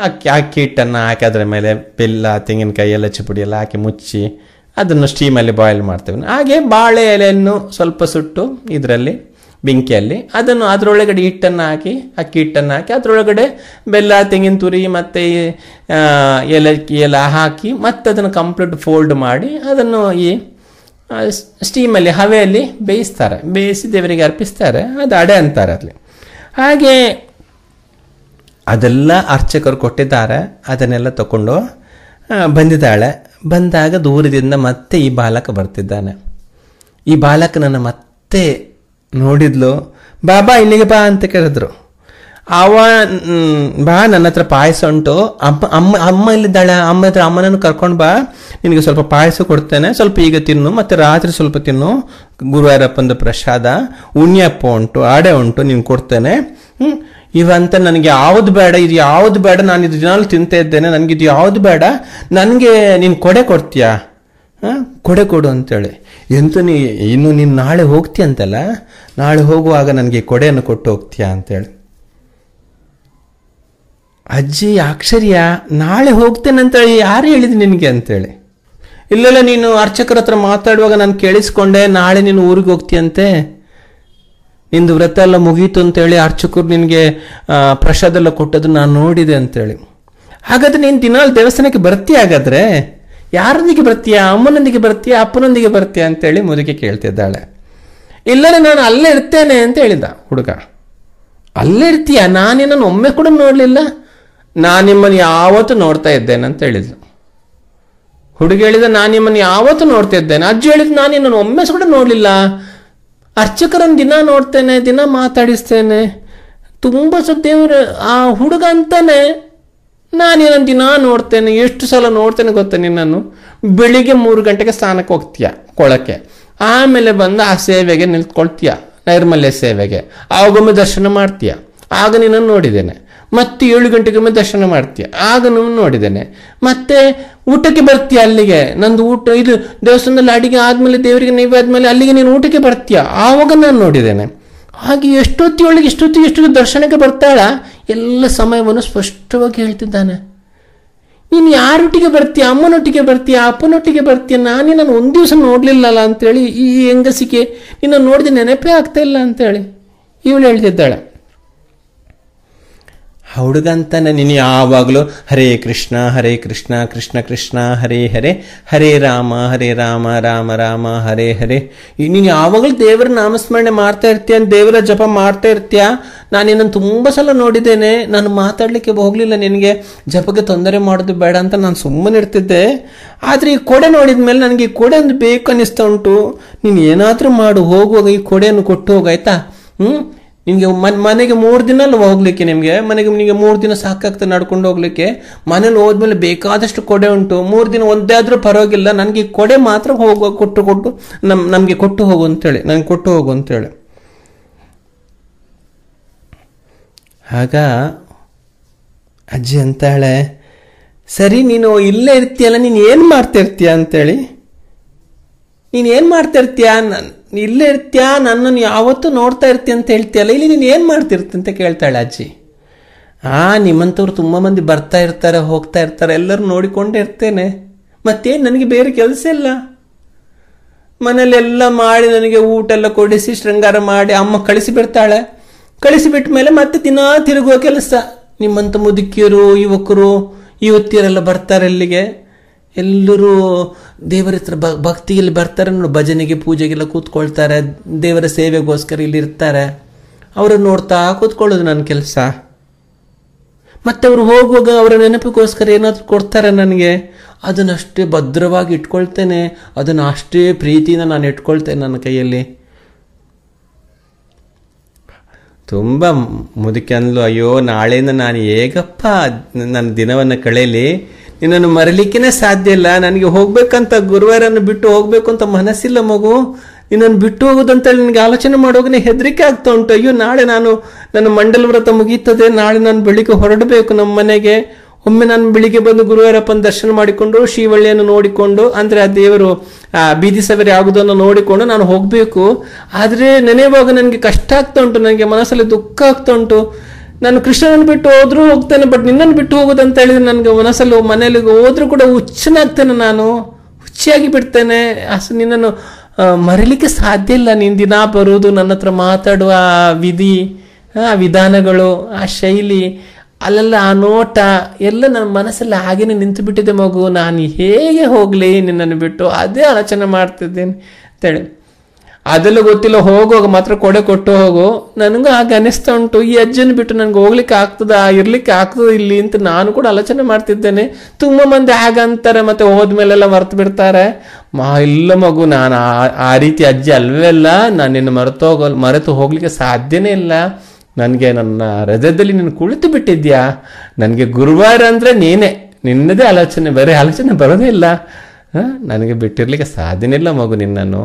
ಅಕ್ಕಿ ಅಕ್ಕಿ ಹಿಟ್ಟನ್ನು ಹಾಕಿ ಅದರ ಮೇಲೆ ಬೆಲ್ಲ ತೆಂಗಿನಕಾಯಿ ಎಲ್ಲ ಚಿಪುಡಿ ಎಲ್ಲ ಹಾಕಿ ಮುಚ್ಚಿ ಅದನ್ನು ಸ್ಟೀಮಲ್ಲಿ ಬಾಯ್ಲ್ ಮಾಡ್ತೇವೆ ಹಾಗೆ ಬಾಳೆ ಎಲೆಯನ್ನು ಸ್ವಲ್ಪ ಸುಟ್ಟು ಇದರಲ್ಲಿ ಬೆಂಕಿಯಲ್ಲಿ ಅದನ್ನು ಅದರೊಳಗಡೆ ಹಿಟ್ಟನ್ನು ಹಾಕಿ ಅಕ್ಕಿ ಹಿಟ್ಟನ್ನು ಹಾಕಿ ಅದರೊಳಗಡೆ ಬೆಲ್ಲ ತೆಂಗಿನ ತುರಿ ಮತ್ತು ಏಲಕ್ಕಿ ಎಲ್ಲ ಹಾಕಿ ಮತ್ತೆ ಅದನ್ನು ಕಂಪ್ಲೀಟ್ ಫೋಲ್ಡ್ ಮಾಡಿ ಅದನ್ನು ಈ ಸ್ಟೀಮಲ್ಲಿ ಹವೆಯಲ್ಲಿ ಬೇಯಿಸ್ತಾರೆ ಬೇಯಿಸಿ ದೇವರಿಗೆ ಅರ್ಪಿಸ್ತಾರೆ ಅದು ಅಡೆ ಅಂತಾರೆ ಅಲ್ಲಿ ಹಾಗೆ ಅದೆಲ್ಲ ಅರ್ಚಕರು ಕೊಟ್ಟಿದ್ದಾರೆ ಅದನ್ನೆಲ್ಲ ತಗೊಂಡು ಬಂದಿದ್ದಾಳೆ ಬಂದಾಗ ದೂರದಿಂದ ಮತ್ತೆ ಈ ಬಾಲಕ ಬರ್ತಿದ್ದಾನೆ ಈ ಬಾಲಕನನ್ನು ಮತ್ತೆ ನೋಡಿದ್ಲು ಬಾಬಾ ಇಲ್ಲಿಗೆ ಬಾ ಅಂತ ಕೇಳಿದ್ರು ಅವ ಬಾ ನನ್ನ ಹತ್ರ ಪಾಯಸ ಉಂಟು ಅಮ್ಮ ಅಮ್ಮ ಅಮ್ಮ ಇಲ್ಲಿದ್ದಾಳೆ ಅಮ್ಮ ಹತ್ರ ಅಮ್ಮನನ್ನು ಕರ್ಕೊಂಡು ಬಾ ನಿನಗೆ ಸ್ವಲ್ಪ ಪಾಯಸ ಕೊಡ್ತೇನೆ ಸ್ವಲ್ಪ ಈಗ ತಿನ್ನು ಮತ್ತು ರಾತ್ರಿ ಸ್ವಲ್ಪ ತಿನ್ನು ಗುರುವಾರಪ್ಪಂದು ಪ್ರಸಾದ ಉಣ್ಯಪ್ಪ ಉಂಟು ಆಡೆ ಉಂಟು ನೀನು ಕೊಡ್ತೇನೆ ಹ್ಞೂ ಇವಂತ ನನಗೆ ಯಾವ್ದು ಬೇಡ ಇದು ಯಾವ್ದು ಬೇಡ ನಾನು ಇದು ದಿನಾಲು ತಿಂತಾ ಇದ್ದೇನೆ ನನಗೆ ಇದು ಯಾವ್ದು ಬೇಡ ನನಗೆ ನೀನು ಕೊಡೆ ಕೊಡ್ತೀಯಾ ಹಾಂ ಕೊಡೆ ಕೊಡು ಅಂತೇಳಿ ಎಂತೂ ನೀ ಇನ್ನು ನೀನು ನಾಳೆ ಹೋಗ್ತೀಯ ಅಂತಲ್ಲ ನಾಳೆ ಹೋಗುವಾಗ ನನಗೆ ಕೊಡೆಯನ್ನು ಕೊಟ್ಟು ಹೋಗ್ತೀಯಾ ಅಂತೇಳಿ ಅಜ್ಜಿ ಅಕ್ಷರ್ಯ ನಾಳೆ ಹೋಗ್ತೇನೆ ಅಂತೇಳಿ ಯಾರು ಹೇಳಿದೆ ನಿನಗೆ ಅಂತೇಳಿ ಇಲ್ಲೆಲ್ಲ ನೀನು ಅರ್ಚಕರ ಹತ್ರ ಮಾತಾಡುವಾಗ ನಾನು ಕೇಳಿಸ್ಕೊಂಡೆ ನಾಳೆ ನೀನು ಊರಿಗೆ ಹೋಗ್ತೀಯಂತೆ ನಿಂದು ವ್ರತ ಎಲ್ಲ ಮುಗೀತು ಅಂತೇಳಿ ಅರ್ಚಕರು ನಿನಗೆ ಪ್ರಸಾದ ಎಲ್ಲ ಕೊಟ್ಟದ್ದು ನಾನು ನೋಡಿದೆ ಅಂತೇಳಿ ಹಾಗಾದ್ರೆ ನೀನು ದಿನಾಲು ದೇವಸ್ಥಾನಕ್ಕೆ ಬರ್ತೀಯ ಹಾಗಾದ್ರೆ ಯಾರೊಂದಿಗೆ ಬರ್ತೀಯ ಅಮ್ಮನೊಂದಿಗೆ ಬರ್ತೀಯ ಅಪ್ಪನೊಂದಿಗೆ ಬರ್ತೀಯ ಅಂತೇಳಿ ಮುದುಕಿ ಕೇಳ್ತಿದ್ದಾಳೆ ಇಲ್ಲ ನಾನು ಅಲ್ಲೇ ಇರ್ತೇನೆ ಅಂತ ಹೇಳಿದ ಹುಡುಗ ಅಲ್ಲೇ ಇರ್ತೀಯ ನಾನೇನನ್ನು ಒಮ್ಮೆ ಕೂಡ ನೋಡಲಿಲ್ಲ ನಾನು ನಿಮ್ಮನ್ನು ಯಾವತ್ತು ನೋಡ್ತಾ ಇದ್ದೇನೆ ಅಂತ ಹೇಳಿದ್ಲು ಹುಡುಗಿ ಹೇಳಿದ ನಾನು ನಿಮ್ಮನ್ನು ಯಾವತ್ತು ನೋಡ್ತಾ ಇದ್ದೇನೆ ಅಜ್ಜಿ ಹೇಳಿದ ನಾನು ನಿನ್ನನ್ನು ಒಮ್ಮೆ ಕೂಡ ನೋಡಲಿಲ್ಲ ಅರ್ಚಕರನ್ನು ದಿನ ನೋಡ್ತೇನೆ ದಿನ ಮಾತಾಡಿಸ್ತೇನೆ ತುಂಬ ದೇವ್ರ ಆ ಹುಡುಗ ಅಂತಾನೆ ನಾನು ದಿನ ನೋಡ್ತೇನೆ ಎಷ್ಟು ಸಲ ನೋಡ್ತೇನೆ ಗೊತ್ತ ನಿನ್ನನ್ನು ಬೆಳಿಗ್ಗೆ ಮೂರು ಗಂಟೆಗೆ ಸ್ನಾನಕ್ಕೆ ಹೋಗ್ತೀಯ ಕೊಳಕ್ಕೆ ಆಮೇಲೆ ಬಂದು ಆ ಸೇವೆಗೆ ನಿಲ್ತ್ಕೊಳ್ತೀಯ ನೈರ್ಮಲ್ಯ ಸೇವೆಗೆ ಆಗೊಮ್ಮೆ ದರ್ಶನ ಮಾಡ್ತೀಯ ಆಗ ನಿನ್ನನ್ನು ನೋಡಿದ್ದೇನೆ ಮತ್ತೆ ಏಳು ಗಂಟೆಗೊಮ್ಮೆ ದರ್ಶನ ಮಾಡ್ತೀಯ ಆಗ ನಾನು ನೋಡಿದ್ದೇನೆ ಮತ್ತೆ ಊಟಕ್ಕೆ ಬರ್ತೀಯ ಅಲ್ಲಿಗೆ ನಂದು ಊಟ ಇದು ದೇವಸ್ಥಾನದಲ್ಲಿ ಅಡಿಗೆ ಆದಮೇಲೆ ದೇವರಿಗೆ ನೈವೇದ್ಯ ಆದ್ಮೇಲೆ ಅಲ್ಲಿಗೆ ನೀನು ಊಟಕ್ಕೆ ಬರ್ತೀಯ ಆವಾಗ ನಾನು ನೋಡಿದ್ದೇನೆ ಹಾಗೆ ಎಷ್ಟೊತ್ತಿಯೊಳಗೆ ಎಷ್ಟೊತ್ತಿಗೆ ಎಷ್ಟು ದರ್ಶನಕ್ಕೆ ಬರ್ತಾಳ ಎಲ್ಲ ಸಮಯವನ್ನು ಸ್ಪಷ್ಟವಾಗಿ ಹೇಳ್ತಿದ್ದಾನೆ ನೀನು ಯಾರೊಟ್ಟಿಗೆ ಬರ್ತೀಯ ಅಮ್ಮನೊಟ್ಟಿಗೆ ಬರ್ತೀಯ ಅಪ್ಪನೊಟ್ಟಿಗೆ ಬರ್ತೀಯ ನಾನೇ ನಾನು ಒಂದು ದಿವಸ ನೋಡಲಿಲ್ಲಲ್ಲ ಅಂತೇಳಿ ಈ ಹೆಂಗಸಿಕೆ ನಿನ್ನ ನೋಡಿದ ನೆನಪೇ ಆಗ್ತಾ ಇಲ್ಲ ಅಂತೇಳಿ ಇವಳು ಹೇಳ್ತಿದ್ದಾಳೆ ಹುಡುಗಂತನ ನೀನು ಯಾವಾಗಲೂ ಹರೇ ಕೃಷ್ಣ ಹರೇ ಕೃಷ್ಣ ಕೃಷ್ಣ ಕೃಷ್ಣ ಹರೇ ಹರೇ ಹರೇ ರಾಮ ಹರೇ ರಾಮ ರಾಮ ರಾಮ ಹರೇ ಹರೇ ನೀನು ಯಾವಾಗಲೂ ದೇವರ ನಾಮಸ್ಮರಣೆ ಮಾಡ್ತಾ ಇರ್ತೀಯ ದೇವರ ಜಪ ಮಾಡ್ತಾ ಇರ್ತೀಯ ನಾನು ನಿನ್ನನ್ನು ತುಂಬ ಸಲ ನೋಡಿದ್ದೇನೆ ನಾನು ಮಾತಾಡಲಿಕ್ಕೆ ಹೋಗಲಿಲ್ಲ ನಿನಗೆ ಜಪಕ್ಕೆ ತೊಂದರೆ ಮಾಡೋದು ಬೇಡ ಅಂತ ನಾನು ಸುಮ್ಮನೆ ಇರ್ತಿದ್ದೆ ಆದರೆ ಈ ಕೊಡೆ ನೋಡಿದ ಮೇಲೆ ನನಗೆ ಈ ಕೊಡೆ ಒಂದು ಬೇಕು ಅನ್ನಿಸ್ತಾ ಉಂಟು ನೀನು ಏನಾದರೂ ಮಾಡು ಹೋಗುವಾಗ ಈ ಕೊಡೆಯನ್ನು ಕೊಟ್ಟು ಹೋಗಾಯ್ತಾ ಹ್ಞೂ ನಿಮಗೆ ಮನೆಗೆ ಮೂರು ದಿನ ಅಲ್ಲಿ ಹೋಗ್ಲಿಕ್ಕೆ ನಿಮಗೆ ಮನೆಗೆ ನಿಮಗೆ ಮೂರು ದಿನ ಸಾಕಾಗ್ತದೆ ನಡ್ಕೊಂಡು ಹೋಗ್ಲಿಕ್ಕೆ ಮನೇಲಿ ಹೋದ್ಮೇಲೆ ಬೇಕಾದಷ್ಟು ಕೊಡೆ ಉಂಟು ಮೂರು ದಿನ ಒಂದೇ ಆದರೂ ಪರವಾಗಿಲ್ಲ ನನಗೆ ಕೊಡೆ ಮಾತ್ರ ಹೋಗುವ ಕೊಟ್ಟು ಕೊಟ್ಟು ನಮ್ ನಮಗೆ ಕೊಟ್ಟು ಹೋಗು ಅಂತೇಳಿ ನನಗೆ ಕೊಟ್ಟು ಹೋಗು ಅಂತೇಳಿ ಆಗ ಅಜ್ಜಿ ಅಂತಾಳೆ ಸರಿ ನೀನು ಇಲ್ಲೇ ಇರ್ತೀಯಲ್ಲ ನೀನು ಏನು ಮಾಡ್ತಿರ್ತೀಯ ಅಂತೇಳಿ ನೀನು ಏನು ಮಾಡ್ತಿರ್ತೀಯ ನಾನು ಇಲ್ಲೇ ಇರ್ತೀಯ ನನ್ನನ್ನು ಯಾವತ್ತೂ ನೋಡ್ತಾ ಇರ್ತೀಯ ಅಂತ ಹೇಳ್ತೀಯಲ್ಲ ಇಲ್ಲಿ ನೀನು ಏನು ಮಾಡ್ತಿರ್ತಿ ಅಂತ ಕೇಳ್ತಾಳೆ ಅಜ್ಜಿ ಆ ನಿಮ್ಮಂಥವ್ರು ತುಂಬ ಮಂದಿ ಬರ್ತಾ ಇರ್ತಾರೆ ಹೋಗ್ತಾ ಇರ್ತಾರೆ ಎಲ್ಲರೂ ನೋಡಿಕೊಂಡೇ ಇರ್ತೇನೆ ಮತ್ತೇನು ನನಗೆ ಬೇರೆ ಕೆಲಸ ಇಲ್ಲ ಮನೆಯಲ್ಲೆಲ್ಲ ಮಾಡಿ ನನಗೆ ಊಟ ಎಲ್ಲ ಕೊಡಿಸಿ ಶೃಂಗಾರ ಮಾಡಿ ಅಮ್ಮ ಕಳಿಸಿ ಬಿಡ್ತಾಳೆ ಕಳಿಸಿ ಬಿಟ್ಟ ಮೇಲೆ ಮತ್ತೆ ದಿನಾ ತಿರುಗುವ ಕೆಲಸ ನಿಮ್ಮಂಥ ಮುದುಕಿಯರು ಯುವಕರು ಯುವತಿಯರೆಲ್ಲ ಬರ್ತಾರೆ ಅಲ್ಲಿಗೆ ಎಲ್ಲರೂ ದೇವರ ಹತ್ರ ಭಕ್ತಿಯಲ್ಲಿ ಬರ್ತಾರೆ ನೋಡು ಭಜನೆಗೆ ಪೂಜೆಗೆಲ್ಲ ಕೂತ್ಕೊಳ್ತಾರೆ ದೇವರ ಸೇವೆಗೋಸ್ಕರ ಇಲ್ಲಿ ಇರ್ತಾರೆ ಅವರನ್ನು ನೋಡ್ತಾ ಕೂತ್ಕೊಳ್ಳೋದು ನನ್ನ ಕೆಲಸ ಮತ್ತೆ ಅವರು ಹೋಗುವಾಗ ಅವರ ನೆನಪಿಗೋಸ್ಕರ ಏನಾದರೂ ಕೊಡ್ತಾರೆ ನನಗೆ ಅದನ್ನಷ್ಟೇ ಭದ್ರವಾಗಿ ಇಟ್ಕೊಳ್ತೇನೆ ಅದನ್ನು ಅಷ್ಟೇ ಪ್ರೀತಿಯಿಂದ ನಾನು ಇಟ್ಕೊಳ್ತೇನೆ ನನ್ನ ಕೈಯಲ್ಲಿ ತುಂಬ ಮುದುಕೆ ಅಂದ್ಲು ಅಯ್ಯೋ ನಾಳೆಯಿಂದ ನಾನು ಹೇಗಪ್ಪ ನನ್ನ ದಿನವನ್ನು ಕಳೆಯಲಿ ನಿನ್ನನ್ನು ಮರಲಿಕ್ಕೆನೇ ಸಾಧ್ಯ ಇಲ್ಲ ನನಗೆ ಹೋಗ್ಬೇಕಂತ ಗುರುವಾರನ್ನು ಬಿಟ್ಟು ಹೋಗ್ಬೇಕು ಅಂತ ಮನಸ್ಸಿಲ್ಲ ಮಗು ನಿನ್ನನ್ನು ಬಿಟ್ಟು ಹೋಗುದಂತೇಳಿ ನನಗೆ ಆಲೋಚನೆ ಮಾಡೋಗನೆ ಹೆದರಿಕೆ ಆಗ್ತಾ ಉಂಟು ಅಯ್ಯೋ ನಾಳೆ ನಾನು ನನ್ನ ಮಂಡಲ ವ್ರತ ಮುಗೀತದೆ ನಾಳೆ ನಾನು ಬೆಳಿಗ್ಗೆ ಹೊರಡಬೇಕು ನಮ್ಮ ಮನೆಗೆ ಒಮ್ಮೆ ನಾನು ಬೆಳಿಗ್ಗೆ ಬಂದು ಗುರುವಾರಪ್ಪನ ದರ್ಶನ ಮಾಡಿಕೊಂಡು ಶ್ರೀವಳ್ಳಿಯನ್ನು ನೋಡಿಕೊಂಡು ಅಂದರೆ ಆ ದೇವರು ಆ ಬೀದಿ ಸವರಿ ಆಗುದನ್ನು ನೋಡಿಕೊಂಡು ನಾನು ಹೋಗಬೇಕು ಆದರೆ ನೆನೆಯುವಾಗ ನನಗೆ ಕಷ್ಟ ಆಗ್ತಾ ಉಂಟು ನನಗೆ ಮನಸ್ಸಲ್ಲಿ ದುಃಖ ಆಗ್ತಾ ಉಂಟು ನಾನು ಕೃಷ್ಣನನ್ನು ಬಿಟ್ಟು ಹೋದ್ರೂ ಹೋಗ್ತೇನೆ ಬಟ್ ನಿನ್ನನ್ನು ಬಿಟ್ಟು ಹೋಗೋದಂತ ಹೇಳಿದ್ರೆ ನನಗೆ ಮನಸ್ಸಲ್ಲಿ ಮನೆಯಲ್ಲಿ ಹೋದ್ರೂ ಕೂಡ ಹುಚ್ಚನಾಗ್ತೇನೆ ನಾನು ಹುಚ್ಚಿಯಾಗಿ ಬಿಡ್ತೇನೆ ಅಷ್ಟು ನಿನ್ನನ್ನು ಮರಿಲಿಕ್ಕೆ ಸಾಧ್ಯ ಇಲ್ಲ ನೀನು ದಿನ ಬರೋದು ನನ್ನ ಹತ್ರ ಮಾತಾಡುವ ಆ ವಿಧಿ ಆ ವಿಧಾನಗಳು ಆ ಶೈಲಿ ಅಲ್ಲೆಲ್ಲ ಆ ನೋಟ ಎಲ್ಲ ನನ್ನ ಮನಸ್ಸಲ್ಲಿ ಹಾಗೇನೆ ನಿಂತು ಬಿಟ್ಟಿದೆ ಮಗು ನಾನು ಹೇಗೆ ಹೋಗಲಿ ನಿನ್ನನ್ನು ಬಿಟ್ಟು ಅದೇ ಆಲೋಚನೆ ಮಾಡ್ತಿದ್ದೇನೆ ಅಂತೇಳಿ ಅದೆಲ್ಲ ಗೊತ್ತಿಲ್ಲ ಹೋಗುವಾಗ ಮಾತ್ರ ಕೊಡೆ ಕೊಟ್ಟು ಹೋಗು ನನಗೂ ಹಾಗೆ ಅನಿಸ್ತಾ ಉಂಟು ಈ ಅಜ್ಜನ ಬಿಟ್ಟು ನನಗೆ ಹೋಗ್ಲಿಕ್ಕೆ ಆಗ್ತದ ಇರ್ಲಿಕ್ಕೆ ಆಗ್ತದ ಇಲ್ಲಿ ಅಂತ ನಾನು ಕೂಡ ಆಲೋಚನೆ ಮಾಡ್ತಿದ್ದೇನೆ ತುಂಬ ಮಂದಿ ಹಾಗಂತಾರೆ ಮತ್ತೆ ಹೋದ್ಮೇಲೆಲ್ಲ ಮರೆತು ಬಿಡ್ತಾರೆ ಮಾ ಇಲ್ಲ ಮಗು ನಾನು ಆ ರೀತಿ ಅಜ್ಜಿ ಅಲ್ವೇ ಅಲ್ಲ ನಾನು ನಿನ್ನ ಮರೆತು ಹೋಗ ಮರೆತು ಹೋಗ್ಲಿಕ್ಕೆ ಸಾಧ್ಯನೇ ಇಲ್ಲ ನನಗೆ ನನ್ನ ರಜದಲ್ಲಿ ನೀನು ಕುಳಿತು ಬಿಟ್ಟಿದ್ಯಾ ನನಗೆ ಗುರುವಾರ ಅಂದರೆ ನೀನೇ ನಿನ್ನದೇ ಆಲೋಚನೆ ಬೇರೆ ಆಲೋಚನೆ ಬರೋದೇ ಇಲ್ಲ ನನಗೆ ಬಿಟ್ಟಿರ್ಲಿಕ್ಕೆ ಸಾಧ್ಯನೇ ಇಲ್ಲ ಮಗು ನಿನ್ನನ್ನು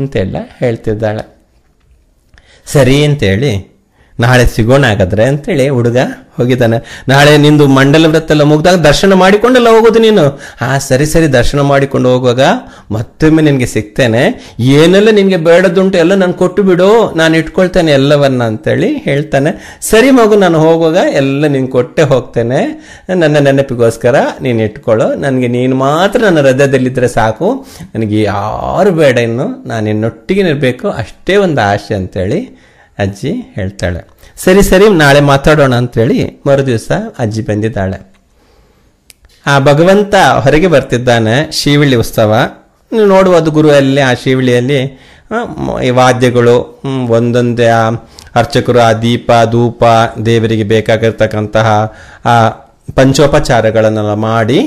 ಅಂತೆಲ್ಲ ಹೇಳ್ತಿದ್ದಾಳೆ ಸರಿ ಅಂತೇಳಿ ನಾಳೆ ಸಿಗೋಣ ಹಾಗಾದ್ರೆ ಅಂತೇಳಿ ಹುಡುಗ ಹೋಗಿದ್ದಾನೆ ನಾಳೆ ನಿಂದು ಮಂಡಲ ಎಲ್ಲ ಮುಗ್ದಾಗ ದರ್ಶನ ಮಾಡಿಕೊಂಡೆಲ್ಲ ಹೋಗೋದು ನೀನು ಆ ಸರಿ ಸರಿ ದರ್ಶನ ಮಾಡಿಕೊಂಡು ಹೋಗುವಾಗ ಮತ್ತೊಮ್ಮೆ ನಿನಗೆ ಸಿಗ್ತೇನೆ ಏನೆಲ್ಲ ನಿನಗೆ ಬೇಡದುಂಟು ಎಲ್ಲ ನಾನು ಕೊಟ್ಟು ಬಿಡು ನಾನು ಇಟ್ಕೊಳ್ತೇನೆ ಎಲ್ಲವನ್ನ ಅಂತೇಳಿ ಹೇಳ್ತಾನೆ ಸರಿ ಮಗು ನಾನು ಹೋಗುವಾಗ ಎಲ್ಲ ನೀನು ಕೊಟ್ಟೆ ಹೋಗ್ತೇನೆ ನನ್ನ ನೆನಪಿಗೋಸ್ಕರ ನೀನು ಇಟ್ಕೊಳ್ಳೋ ನನಗೆ ನೀನು ಮಾತ್ರ ನನ್ನ ಹೃದಯದಲ್ಲಿದ್ದರೆ ಸಾಕು ನನಗೆ ಯಾರು ಬೇಡ ಇನ್ನು ನಾನು ನಿನ್ನೊಟ್ಟಿಗೆ ಇರಬೇಕು ಅಷ್ಟೇ ಒಂದು ಆಶೆ ಅಂತೇಳಿ ಅಜ್ಜಿ ಹೇಳ್ತಾಳೆ ಸರಿ ಸರಿ ನಾಳೆ ಮಾತಾಡೋಣ ಅಂತೇಳಿ ಮರುದಿವಸ ಅಜ್ಜಿ ಬಂದಿದ್ದಾಳೆ ಆ ಭಗವಂತ ಹೊರಗೆ ಬರ್ತಿದ್ದಾನೆ ಶಿವಳ್ಳಿ ಉತ್ಸವ ಗುರು ಗುರುವಲ್ಲಿ ಆ ಶಿವಳ್ಳಿಯಲ್ಲಿ ವಾದ್ಯಗಳು ಒಂದೊಂದೇ ಆ ಅರ್ಚಕರು ಆ ದೀಪ ಧೂಪ ದೇವರಿಗೆ ಬೇಕಾಗಿರ್ತಕ್ಕಂತಹ ಆ ಪಂಚೋಪಚಾರಗಳನ್ನೆಲ್ಲ ಮಾಡಿ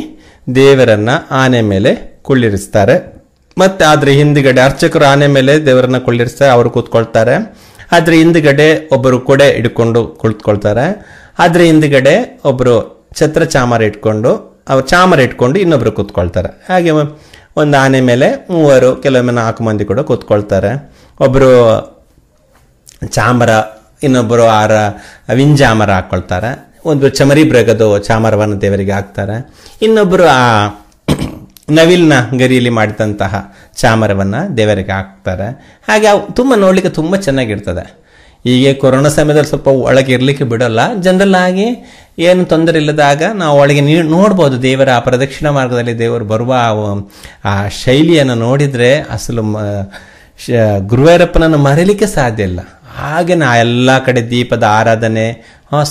ದೇವರನ್ನ ಆನೆ ಮೇಲೆ ಕುಳ್ಳಿರಿಸ್ತಾರೆ ಮತ್ತೆ ಆದರೆ ಹಿಂದ್ಗಡೆ ಅರ್ಚಕರು ಆನೆ ಮೇಲೆ ದೇವರನ್ನ ಕುಳ್ಳಿರಿಸ್ತಾರೆ ಅವರು ಕೂತ್ಕೊಳ್ತಾರೆ ಆದರೆ ಹಿಂದ್ಗಡೆ ಒಬ್ಬರು ಕೊಡೆ ಇಟ್ಕೊಂಡು ಕುಳಿತುಕೊಳ್ತಾರೆ ಆದರೆ ಹಿಂದ್ಗಡೆ ಒಬ್ಬರು ಛತ್ರ ಚಾಮರ ಇಟ್ಕೊಂಡು ಚಾಮರ ಇಟ್ಕೊಂಡು ಇನ್ನೊಬ್ರು ಕೂತ್ಕೊಳ್ತಾರೆ ಹಾಗೆ ಒಂದು ಆನೆ ಮೇಲೆ ಮೂವರು ಕೆಲವೊಮ್ಮೆ ನಾಲ್ಕು ಮಂದಿ ಕೂಡ ಕೂತ್ಕೊಳ್ತಾರೆ ಒಬ್ಬರು ಚಾಮರ ಇನ್ನೊಬ್ಬರು ಆರ ವಿಂಜಾಮರ ಹಾಕ್ಕೊಳ್ತಾರೆ ಒಂದು ಚಮರಿ ಬ್ರಗದು ಚಾಮರವನ್ನು ದೇವರಿಗೆ ಹಾಕ್ತಾರೆ ಇನ್ನೊಬ್ಬರು ಆ ನವಿಲ್ನ ಗರಿಯಲ್ಲಿ ಮಾಡಿದಂತಹ ಚಾಮರವನ್ನು ದೇವರಿಗೆ ಹಾಕ್ತಾರೆ ಹಾಗೆ ಅವು ತುಂಬ ನೋಡಲಿಕ್ಕೆ ತುಂಬ ಚೆನ್ನಾಗಿರ್ತದೆ ಹೀಗೆ ಕೊರೋನಾ ಸಮಯದಲ್ಲಿ ಸ್ವಲ್ಪ ಒಳಗೆ ಇರಲಿಕ್ಕೆ ಬಿಡೋಲ್ಲ ಜನರಲ್ ಆಗಿ ಏನು ತೊಂದರೆ ಇಲ್ಲದಾಗ ನಾವು ಒಳಗೆ ನೀ ನೋಡ್ಬೋದು ದೇವರ ಆ ಪ್ರದಕ್ಷಿಣ ಮಾರ್ಗದಲ್ಲಿ ದೇವರು ಬರುವ ಆ ಶೈಲಿಯನ್ನು ನೋಡಿದರೆ ಅಸಲು ಮ ಗುರುವೈರಪ್ಪನನ್ನು ಮರೀಲಿಕ್ಕೆ ಸಾಧ್ಯ ಇಲ್ಲ ಹಾಗೆ ನಾ ಎಲ್ಲ ಕಡೆ ದೀಪದ ಆರಾಧನೆ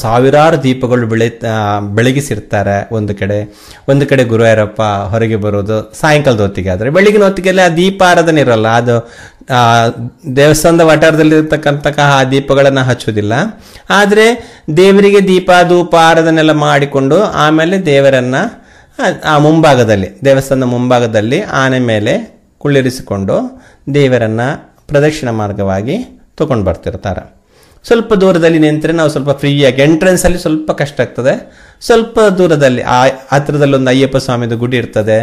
ಸಾವಿರಾರು ದೀಪಗಳು ಬೆಳೆ ಬೆಳಗಿಸಿರ್ತಾರೆ ಒಂದು ಕಡೆ ಒಂದು ಕಡೆ ಗುರುವಾರಪ್ಪ ಹೊರಗೆ ಬರೋದು ಸಾಯಂಕಾಲದ ಹೊತ್ತಿಗೆ ಆದರೆ ಬೆಳಗಿನ ಹೊತ್ತಿಗೆಲ್ಲ ಆ ದೀಪ ಆರಾಧನೆ ಇರಲ್ಲ ಅದು ದೇವಸ್ಥಾನದ ವಠಾರದಲ್ಲಿರ್ತಕ್ಕಂತಹ ಆ ದೀಪಗಳನ್ನು ಹಚ್ಚೋದಿಲ್ಲ ಆದರೆ ದೇವರಿಗೆ ದೀಪ ಧೂಪ ಆರಾಧನೆ ಮಾಡಿಕೊಂಡು ಆಮೇಲೆ ದೇವರನ್ನು ಆ ಮುಂಭಾಗದಲ್ಲಿ ದೇವಸ್ಥಾನದ ಮುಂಭಾಗದಲ್ಲಿ ಆನೆ ಮೇಲೆ ಕುಳ್ಳಿರಿಸಿಕೊಂಡು ದೇವರನ್ನು ಪ್ರದಕ್ಷಿಣ ಮಾರ್ಗವಾಗಿ ತಗೊಂಡು ಬರ್ತಿರ್ತಾರೆ ಸ್ವಲ್ಪ ದೂರದಲ್ಲಿ ನಿಂತರೆ ನಾವು ಸ್ವಲ್ಪ ಫ್ರೀಯಾಗಿ ಎಂಟ್ರೆನ್ಸ್ ಅಲ್ಲಿ ಸ್ವಲ್ಪ ಕಷ್ಟ ಆಗ್ತದೆ ಸ್ವಲ್ಪ ದೂರದಲ್ಲಿ ಆ ಹತ್ರದಲ್ಲಿ ಒಂದು ಅಯ್ಯಪ್ಪ ಸ್ವಾಮಿದು ಗುಡಿ ಇರ್ತದೆ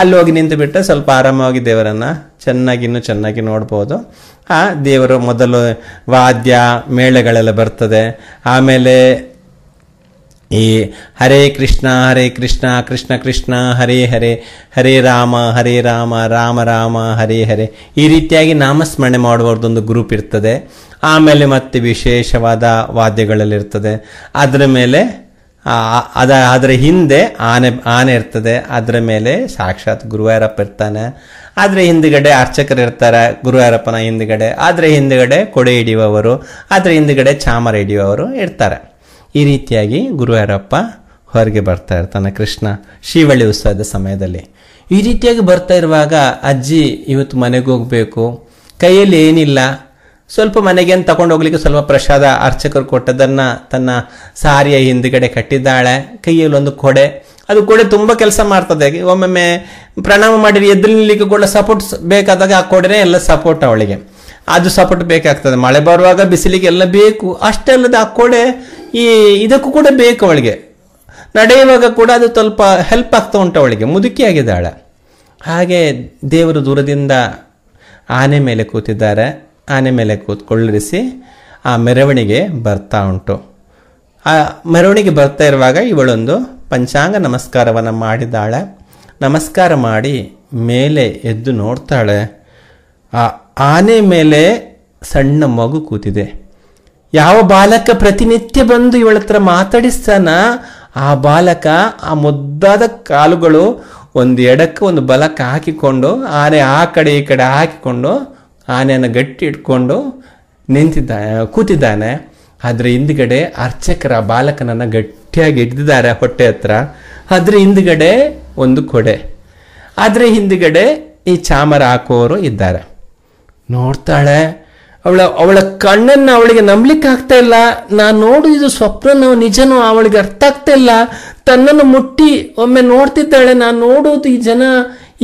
ಅಲ್ಲಿ ಹೋಗಿ ನಿಂತು ಬಿಟ್ಟರೆ ಸ್ವಲ್ಪ ಆರಾಮವಾಗಿ ದೇವರನ್ನ ಚೆನ್ನಾಗಿ ಇನ್ನೂ ಚೆನ್ನಾಗಿ ನೋಡ್ಬೋದು ಆ ದೇವರು ಮೊದಲು ವಾದ್ಯ ಮೇಳಗಳೆಲ್ಲ ಬರ್ತದೆ ಆಮೇಲೆ ಈ ಹರೇ ಕೃಷ್ಣ ಹರೇ ಕೃಷ್ಣ ಕೃಷ್ಣ ಕೃಷ್ಣ ಹರೇ ಹರೇ ಹರೇ ರಾಮ ಹರೇ ರಾಮ ರಾಮ ರಾಮ ಹರೇ ಹರೇ ಈ ರೀತಿಯಾಗಿ ನಾಮಸ್ಮರಣೆ ಮಾಡುವವ್ರದ್ದೊಂದು ಗ್ರೂಪ್ ಇರ್ತದೆ ಆಮೇಲೆ ಮತ್ತೆ ವಿಶೇಷವಾದ ವಾದ್ಯಗಳಲ್ಲಿರ್ತದೆ ಅದರ ಮೇಲೆ ಅದ ಅದರ ಹಿಂದೆ ಆನೆ ಆನೆ ಇರ್ತದೆ ಅದರ ಮೇಲೆ ಸಾಕ್ಷಾತ್ ಗುರುವಾರಪ್ಪ ಇರ್ತಾನೆ ಆದರೆ ಹಿಂದುಗಡೆ ಅರ್ಚಕರು ಇರ್ತಾರೆ ಗುರುವಾರಪ್ಪನ ಹಿಂದುಗಡೆ ಆದರೆ ಹಿಂದುಗಡೆ ಕೊಡೆ ಹಿಡಿಯುವವರು ಅದರ ಹಿಂದುಗಡೆ ಚಾಮರ ಹಿಡಿಯುವವರು ಇರ್ತಾರೆ ಈ ರೀತಿಯಾಗಿ ಗುರುವಾರಪ್ಪ ಹೊರಗೆ ಬರ್ತಾ ಇರ್ತಾನೆ ಕೃಷ್ಣ ಶಿವಳ್ಳಿ ಉತ್ಸವದ ಸಮಯದಲ್ಲಿ ಈ ರೀತಿಯಾಗಿ ಬರ್ತಾ ಇರುವಾಗ ಅಜ್ಜಿ ಇವತ್ತು ಮನೆಗೆ ಹೋಗಬೇಕು ಕೈಯಲ್ಲಿ ಏನಿಲ್ಲ ಸ್ವಲ್ಪ ಮನೆಗೆ ತಗೊಂಡು ಹೋಗ್ಲಿಕ್ಕೆ ಸ್ವಲ್ಪ ಪ್ರಸಾದ ಅರ್ಚಕರು ಕೊಟ್ಟದನ್ನ ತನ್ನ ಸಾರಿಯ ಹಿಂದ್ಗಡೆ ಕಟ್ಟಿದ್ದಾಳೆ ಕೈಯಲ್ಲಿ ಒಂದು ಕೊಡೆ ಅದು ಕೊಡೆ ತುಂಬ ಕೆಲಸ ಮಾಡ್ತದೆ ಒಮ್ಮೊಮ್ಮೆ ಪ್ರಣಾಮ ಮಾಡಿ ಎದ್ದು ಕೂಡ ಸಪೋರ್ಟ್ ಬೇಕಾದಾಗ ಆ ಕೊಡೆನೆ ಎಲ್ಲ ಸಪೋರ್ಟ್ ಅವಳಿಗೆ ಅದು ಸಪೋರ್ಟ್ ಬೇಕಾಗ್ತದೆ ಮಳೆ ಬರುವಾಗ ಬಿಸಿಲಿಗೆ ಎಲ್ಲ ಬೇಕು ಅಷ್ಟಲ್ಲದೆ ಆ ಕೊಡೆ ಈ ಇದಕ್ಕೂ ಕೂಡ ಬೇಕು ಅವಳಿಗೆ ನಡೆಯುವಾಗ ಕೂಡ ಅದು ಸ್ವಲ್ಪ ಹೆಲ್ಪ್ ಆಗ್ತಾ ಉಂಟು ಅವಳಿಗೆ ಮುದುಕಿಯಾಗಿದ್ದಾಳೆ ಹಾಗೆ ದೇವರು ದೂರದಿಂದ ಆನೆ ಮೇಲೆ ಕೂತಿದ್ದಾರೆ ಆನೆ ಮೇಲೆ ಕೂತ್ಕೊಳ್ಳಿರಿಸಿ ಆ ಮೆರವಣಿಗೆ ಬರ್ತಾ ಉಂಟು ಆ ಮೆರವಣಿಗೆ ಬರ್ತಾ ಇರುವಾಗ ಇವಳೊಂದು ಪಂಚಾಂಗ ನಮಸ್ಕಾರವನ್ನು ಮಾಡಿದಾಳೆ ನಮಸ್ಕಾರ ಮಾಡಿ ಮೇಲೆ ಎದ್ದು ನೋಡ್ತಾಳೆ ಆ ಆನೆ ಮೇಲೆ ಸಣ್ಣ ಮಗು ಕೂತಿದೆ ಯಾವ ಬಾಲಕ ಪ್ರತಿನಿತ್ಯ ಬಂದು ಇವಳ ಹತ್ರ ಮಾತಾಡಿಸ್ತಾನ ಆ ಬಾಲಕ ಆ ಮುದ್ದಾದ ಕಾಲುಗಳು ಒಂದು ಎಡಕ್ಕೆ ಒಂದು ಬಲಕ್ಕೆ ಹಾಕಿಕೊಂಡು ಆನೆ ಆ ಕಡೆ ಈ ಕಡೆ ಹಾಕಿಕೊಂಡು ಆನೆಯನ್ನು ಗಟ್ಟಿ ಇಟ್ಕೊಂಡು ನಿಂತಿದ್ದ ಕೂತಿದ್ದಾನೆ ಆದರೆ ಹಿಂದ್ಗಡೆ ಅರ್ಚಕರ ಬಾಲಕನನ್ನು ಗಟ್ಟಿಯಾಗಿ ಹಿಡಿದಿದ್ದಾರೆ ಹೊಟ್ಟೆ ಹತ್ರ ಅದ್ರ ಹಿಂದ್ಗಡೆ ಒಂದು ಕೊಡೆ ಆದರೆ ಹಿಂದ್ಗಡೆ ಈ ಚಾಮರ ಹಾಕುವವರು ಇದ್ದಾರೆ ನೋಡ್ತಾಳೆ ಅವಳ ಅವಳ ಕಣ್ಣನ್ನು ಅವಳಿಗೆ ನಂಬಲಿಕ್ಕೆ ಆಗ್ತಾ ಇಲ್ಲ ನಾನು ನೋಡು ಇದು ಸ್ವಪ್ನನೋ ನಿಜನೋ ಅವಳಿಗೆ ಅರ್ಥ ಆಗ್ತಾ ಇಲ್ಲ ತನ್ನನ್ನು ಮುಟ್ಟಿ ಒಮ್ಮೆ ನೋಡ್ತಿದ್ದಾಳೆ ನಾನು ನೋಡೋದು ಈ ಜನ